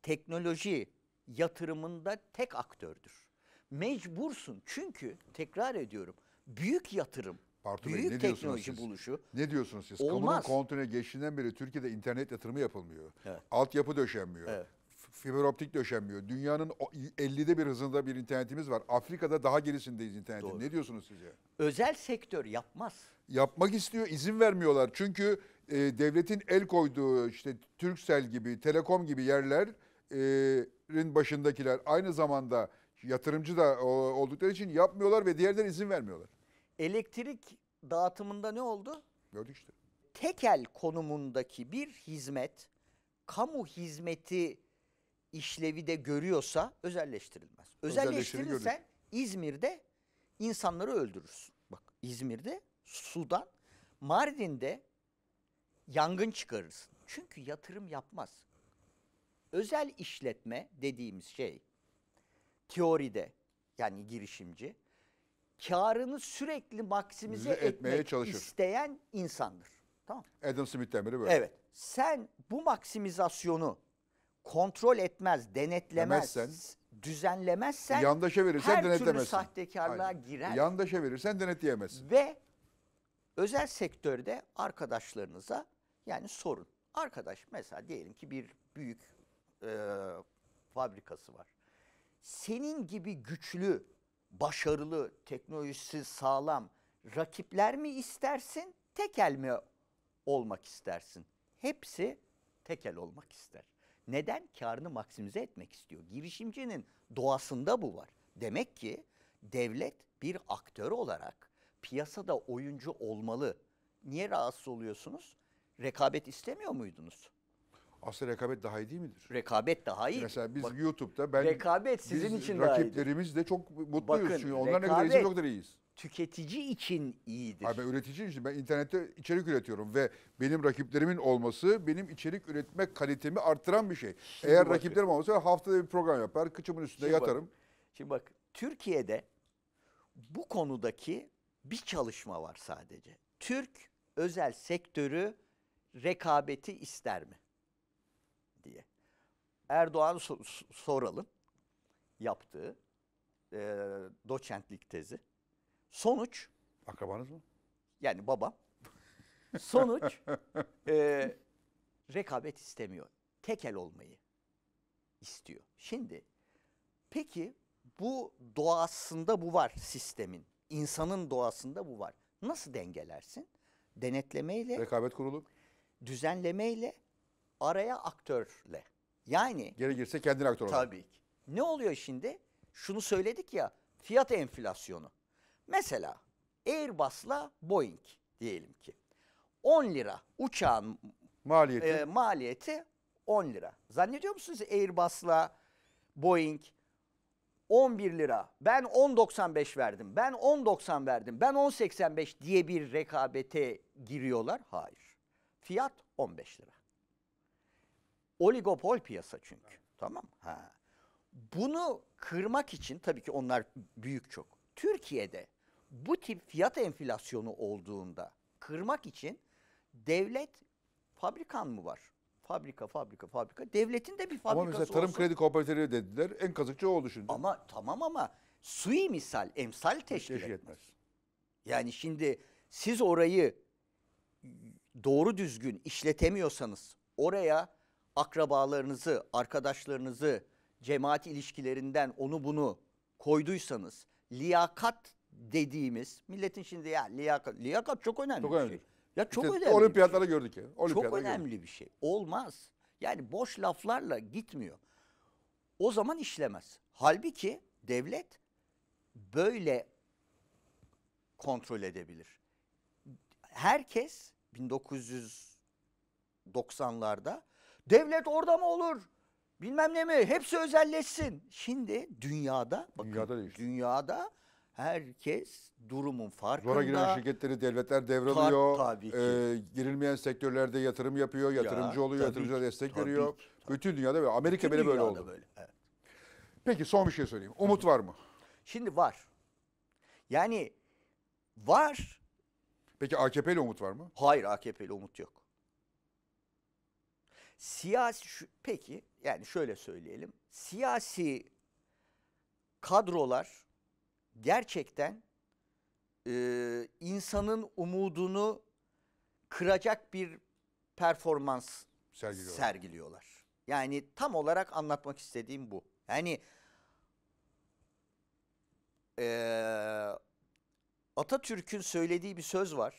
teknoloji yatırımında tek aktördür. Mecbursun çünkü tekrar ediyorum büyük yatırım Bartu Büyük Bey, ne teknoloji siz? buluşu. Ne diyorsunuz siz? Olmaz. Kamunun kontrolüne geçtiğinden beri Türkiye'de internet yatırımı yapılmıyor. Evet. Altyapı döşenmiyor. Evet. Fiber optik döşenmiyor. Dünyanın 50'de bir hızında bir internetimiz var. Afrika'da daha gerisindeyiz internetin. Ne diyorsunuz siz Özel sektör yapmaz. Yapmak istiyor, izin vermiyorlar. Çünkü e, devletin el koyduğu işte Turkcell gibi, Telekom gibi yerlerin e, başındakiler aynı zamanda yatırımcı da oldukları için yapmıyorlar ve diğerler izin vermiyorlar elektrik dağıtımında ne oldu? Gördük işte. Tekel konumundaki bir hizmet kamu hizmeti işlevi de görüyorsa özelleştirilmez. Özelleştirirsen İzmir'de insanları öldürürsün. Bak İzmir'de sudan, Mardin'de yangın çıkarırsın. Çünkü yatırım yapmaz. Özel işletme dediğimiz şey teoride yani girişimci karını sürekli maksimize etmeye etmek çalışır. isteyen insandır. Tamam. Adam Smith'ten biri böyle. Evet. Sen bu maksimizasyonu kontrol etmez, denetlemez, Demezsen, düzenlemezsen yandaşa verirsen her türlü sahtekarlığa Aynen. girer Yandaşa verirsen denetleyemezsin. ve özel sektörde arkadaşlarınıza yani sorun. Arkadaş mesela diyelim ki bir büyük e, fabrikası var. Senin gibi güçlü başarılı, teknolojisi sağlam rakipler mi istersin, tekel mi olmak istersin? Hepsi tekel olmak ister. Neden? Karını maksimize etmek istiyor. Girişimcinin doğasında bu var. Demek ki devlet bir aktör olarak piyasada oyuncu olmalı. Niye rahatsız oluyorsunuz? Rekabet istemiyor muydunuz? Aslında rekabet daha iyi değil midir? Rekabet daha iyi. Mesela biz Bak, YouTube'da ben rekabet sizin biz için rakiplerimiz de çok mutluyuz Bakın, çünkü onlar ne kadar iyisi çok da iyiyiz. Tüketici için iyidir. Abi ben üretici için ben internette içerik üretiyorum ve benim rakiplerimin olması benim içerik üretme kalitemi artıran bir şey. Şimdi Eğer bakın. rakiplerim olmasa haftada bir program yapar, kıçımın üstünde şimdi yatarım. Bak, şimdi bak Türkiye'de bu konudaki bir çalışma var sadece. Türk özel sektörü rekabeti ister mi? Erdoğan soralım yaptığı e, doçentlik tezi. Sonuç. Akrabanız mı? Yani baba Sonuç <laughs> e, rekabet istemiyor. Tekel olmayı istiyor. Şimdi peki bu doğasında bu var sistemin. İnsanın doğasında bu var. Nasıl dengelersin? Denetlemeyle. Rekabet kurulu. Düzenlemeyle araya aktörle. Yani girse kendin aktör olur. tabii ki. Ne oluyor şimdi? Şunu söyledik ya fiyat enflasyonu. Mesela Airbus'la Boeing diyelim ki 10 lira uçağın Maliyeti. e, maliyeti 10 lira. Zannediyor musunuz Airbus'la Boeing 11 lira. Ben 10.95 verdim. Ben 10.90 verdim. Ben 10.85 diye bir rekabete giriyorlar. Hayır. Fiyat 15 lira. Oligopol piyasa çünkü. Evet. Tamam ha. Bunu kırmak için tabii ki onlar büyük çok. Türkiye'de bu tip fiyat enflasyonu olduğunda kırmak için devlet fabrikan mı var? Fabrika, fabrika, fabrika. Devletin de bir fabrikası Ama mesela Tarım olsun. Kredi kooperatörü dediler. En kazıkçı oldu şimdi. Ama tamam ama sui misal, emsal teşkil, teşkil etmez. Yani şimdi siz orayı doğru düzgün işletemiyorsanız oraya akrabalarınızı, arkadaşlarınızı cemaat ilişkilerinden onu bunu koyduysanız liyakat dediğimiz milletin şimdi ya liyakat liyakat çok önemli çok bir önemli. şey. Ya çok işte önemli. Olimpiyatlara şey. gördük ya. Olimpiyatlara çok önemli gördük. bir şey. Olmaz. Yani boş laflarla gitmiyor. O zaman işlemez. Halbuki devlet böyle kontrol edebilir. Herkes 1990'larda Devlet orada mı olur? Bilmem ne mi? Hepsi özelleşsin. Şimdi dünyada bakın dünyada, değişti. dünyada herkes durumun farkında. Zora giren şirketleri devletler devralıyor. Ta, tabii ki. E, girilmeyen sektörlerde yatırım yapıyor, yatırımcı ya, oluyor, yatırımcıya destek tabii, veriyor. Tabii. Bütün dünyada böyle. Amerika Bütün bile böyle oldu. Böyle, evet. Peki son bir şey söyleyeyim. Umut var mı? Şimdi var. Yani var. Peki AKP'li umut var mı? Hayır AKP'li umut yok. Siyasi şu, peki yani şöyle söyleyelim. Siyasi kadrolar gerçekten e, insanın umudunu kıracak bir performans sergiliyorlar. sergiliyorlar. Yani tam olarak anlatmak istediğim bu. Yani e, Atatürk'ün söylediği bir söz var.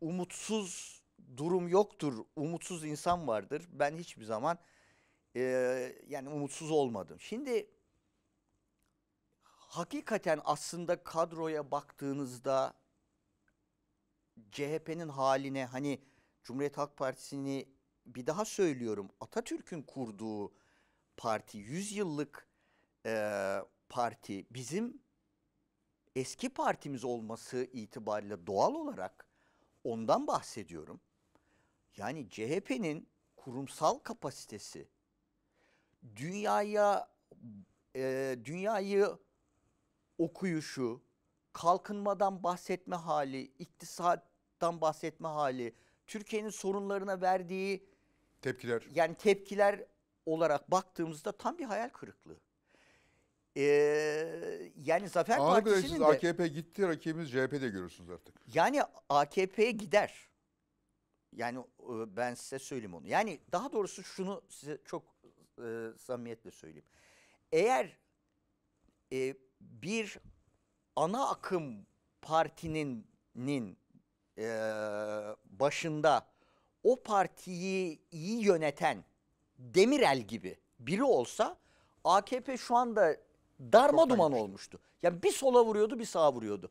Umutsuz durum yoktur, umutsuz insan vardır. Ben hiçbir zaman e, yani umutsuz olmadım. Şimdi hakikaten aslında kadroya baktığınızda CHP'nin haline hani Cumhuriyet Halk Partisi'ni bir daha söylüyorum Atatürk'ün kurduğu parti 100 yıllık e, parti bizim eski partimiz olması itibariyle doğal olarak ondan bahsediyorum. Yani CHP'nin kurumsal kapasitesi dünyaya e, dünyayı okuyuşu, kalkınmadan bahsetme hali, iktisattan bahsetme hali, Türkiye'nin sorunlarına verdiği tepkiler. Yani tepkiler olarak baktığımızda tam bir hayal kırıklığı. Ee, yani Zafer Ağır Partisi'nin de... AKP gitti, rakibimiz CHP'de görürsünüz artık. Yani AKP'ye gider. Yani e, ben size söyleyeyim onu. Yani daha doğrusu şunu size çok e, samimiyetle söyleyeyim. Eğer e, bir ana akım partinin nin, e, başında o partiyi iyi yöneten Demirel gibi biri olsa AKP şu anda darma Çok duman olmuştu. Yani bir sola vuruyordu bir sağa vuruyordu.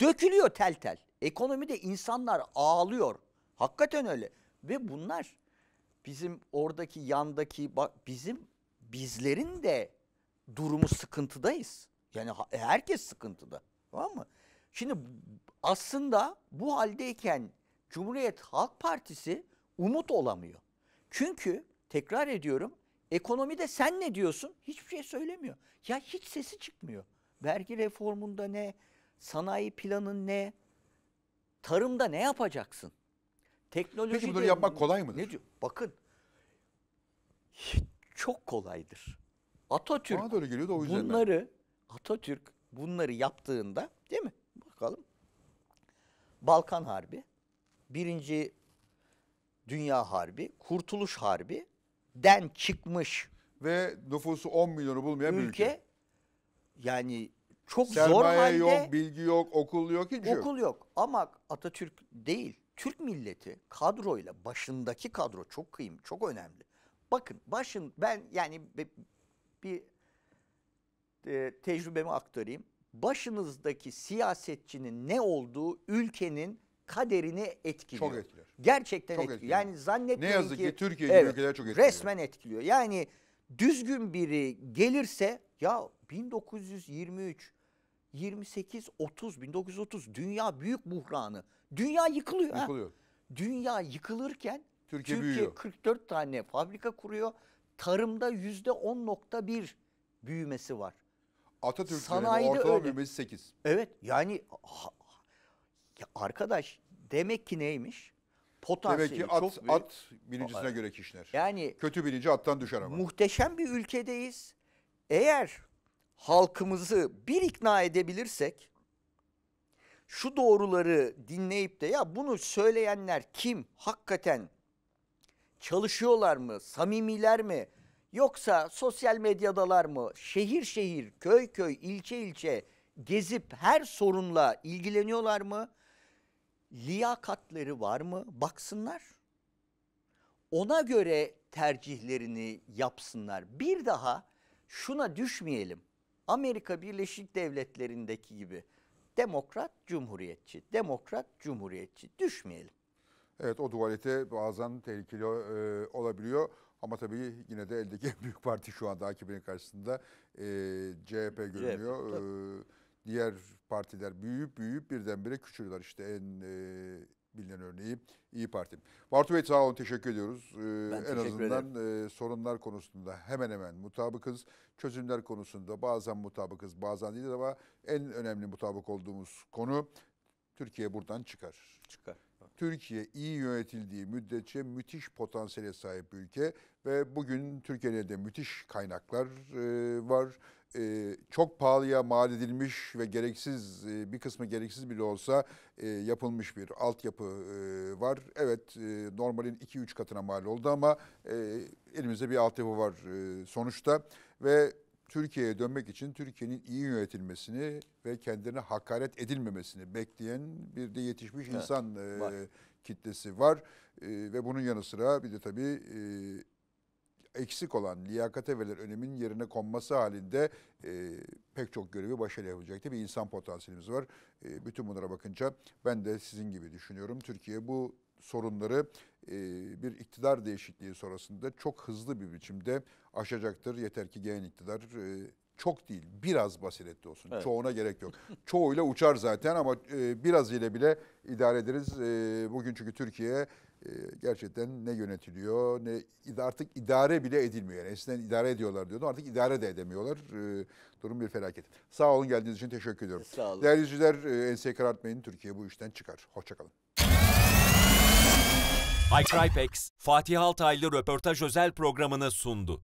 Dökülüyor tel tel. Ekonomide insanlar ağlıyor. Hakikaten öyle. Ve bunlar bizim oradaki yandaki bizim bizlerin de durumu sıkıntıdayız. Yani herkes sıkıntıda. Tamam mı? Şimdi aslında bu haldeyken Cumhuriyet Halk Partisi umut olamıyor. Çünkü tekrar ediyorum ekonomide sen ne diyorsun? Hiçbir şey söylemiyor. Ya hiç sesi çıkmıyor. Vergi reformunda ne? Sanayi planın ne? Tarımda ne yapacaksın? Teknoloji Peki bunları de, yapmak kolay mıdır? Ne diyor? Bakın çok kolaydır. Atatürk Bana da geliyor da o yüzden. Bunları Atatürk bunları yaptığında değil mi? Bakalım. Balkan Harbi, Birinci Dünya Harbi, Kurtuluş Harbi den çıkmış ve nüfusu 10 milyonu bulmayan ülke, bir ülke. Yani çok Sermaye zor halde. yok, bilgi yok, okul yok hiç okul şey yok. Okul yok ama Atatürk değil. Türk milleti kadroyla başındaki kadro çok kıyım, çok önemli. Bakın başın ben yani bir e, tecrübemi aktarayım. Başınızdaki siyasetçinin ne olduğu ülkenin kaderini etkiliyor. Çok etkiler. Gerçekten çok etkiliyor. etkiliyor. Yani zannetmeyin Ne yazık ki, ki Türkiye evet, ülkeler çok etkiliyor. Resmen etkiliyor. Yani düzgün biri gelirse ya 1923, 28, 30, 1930 dünya büyük buhranı. Dünya yıkılıyor. Yıkılıyor. Ha. Dünya yıkılırken Türkiye, Türkiye büyüyor. 44 tane fabrika kuruyor. Tarımda yüzde %10.1 büyümesi var. Atatürk'ün sanayide ortalama büyümesi 8. Evet yani ha, ya arkadaş demek ki neymiş? Potansiyeli demek ki at, çok büyük. at bilincisine göre kişiler. Yani kötü bilinci attan düşer ama. Muhteşem bir ülkedeyiz. Eğer halkımızı bir ikna edebilirsek şu doğruları dinleyip de ya bunu söyleyenler kim? Hakikaten çalışıyorlar mı? Samimiler mi? Yoksa sosyal medyadalar mı? Şehir şehir, köy köy, ilçe ilçe gezip her sorunla ilgileniyorlar mı? liyakatları var mı? Baksınlar. Ona göre tercihlerini yapsınlar. Bir daha şuna düşmeyelim. Amerika Birleşik Devletleri'ndeki gibi Demokrat, cumhuriyetçi, demokrat, cumhuriyetçi düşmeyelim. Evet o dualite bazen tehlikeli e, olabiliyor. Ama tabii yine de eldeki en büyük parti şu anda AKP'nin karşısında e, CHP görünüyor. CHP, e, diğer partiler büyüyüp büyüyüp birdenbire küçülüyorlar. İşte en e, bilinen örneği İyi Parti. Bartu Bey sağ olun teşekkür ediyoruz. Ee, ben en teşekkür azından ederim. E, sorunlar konusunda hemen hemen mutabıkız. Çözümler konusunda bazen mutabıkız bazen değil ama en önemli mutabık olduğumuz konu Türkiye buradan çıkar. Çıkar. Türkiye iyi yönetildiği müddetçe müthiş potansiyele sahip bir ülke ve bugün Türkiye'de de müthiş kaynaklar e, var e, çok pahalıya mal edilmiş ve gereksiz e, bir kısmı gereksiz bile olsa e, yapılmış bir altyapı e, var. Evet e, normalin 2-3 katına mal oldu ama e, elimizde bir altyapı var e, sonuçta ve Türkiye'ye dönmek için Türkiye'nin iyi yönetilmesini ve kendine hakaret edilmemesini bekleyen bir de yetişmiş evet, insan e, kitlesi var. E, ve bunun yanı sıra bir de tabii e, eksik olan liyakate verilen önemin yerine konması halinde e, pek çok görevi başarılı yapabilecekti. Bir insan potansiyelimiz var. E, bütün bunlara bakınca ben de sizin gibi düşünüyorum. Türkiye bu sorunları e, bir iktidar değişikliği sonrasında çok hızlı bir biçimde aşacaktır. Yeter ki gelen iktidar e, çok değil biraz basiretli olsun. Evet. Çoğuna gerek yok. Çoğuyla uçar zaten ama e, biraz ile bile idare ederiz. E, bugün çünkü Türkiye ee, gerçekten ne yönetiliyor ne artık idare bile edilmiyor. Yani eskiden idare ediyorlar diyordu artık idare de edemiyorlar. Ee, durum bir felaket. Sağ olun geldiğiniz için teşekkür ediyorum. Sağ olun. Değerli izleyiciler e, enseyi karartmayın Türkiye bu işten çıkar. Hoşçakalın. iCrypex, Fatih Altaylı röportaj özel programını sundu.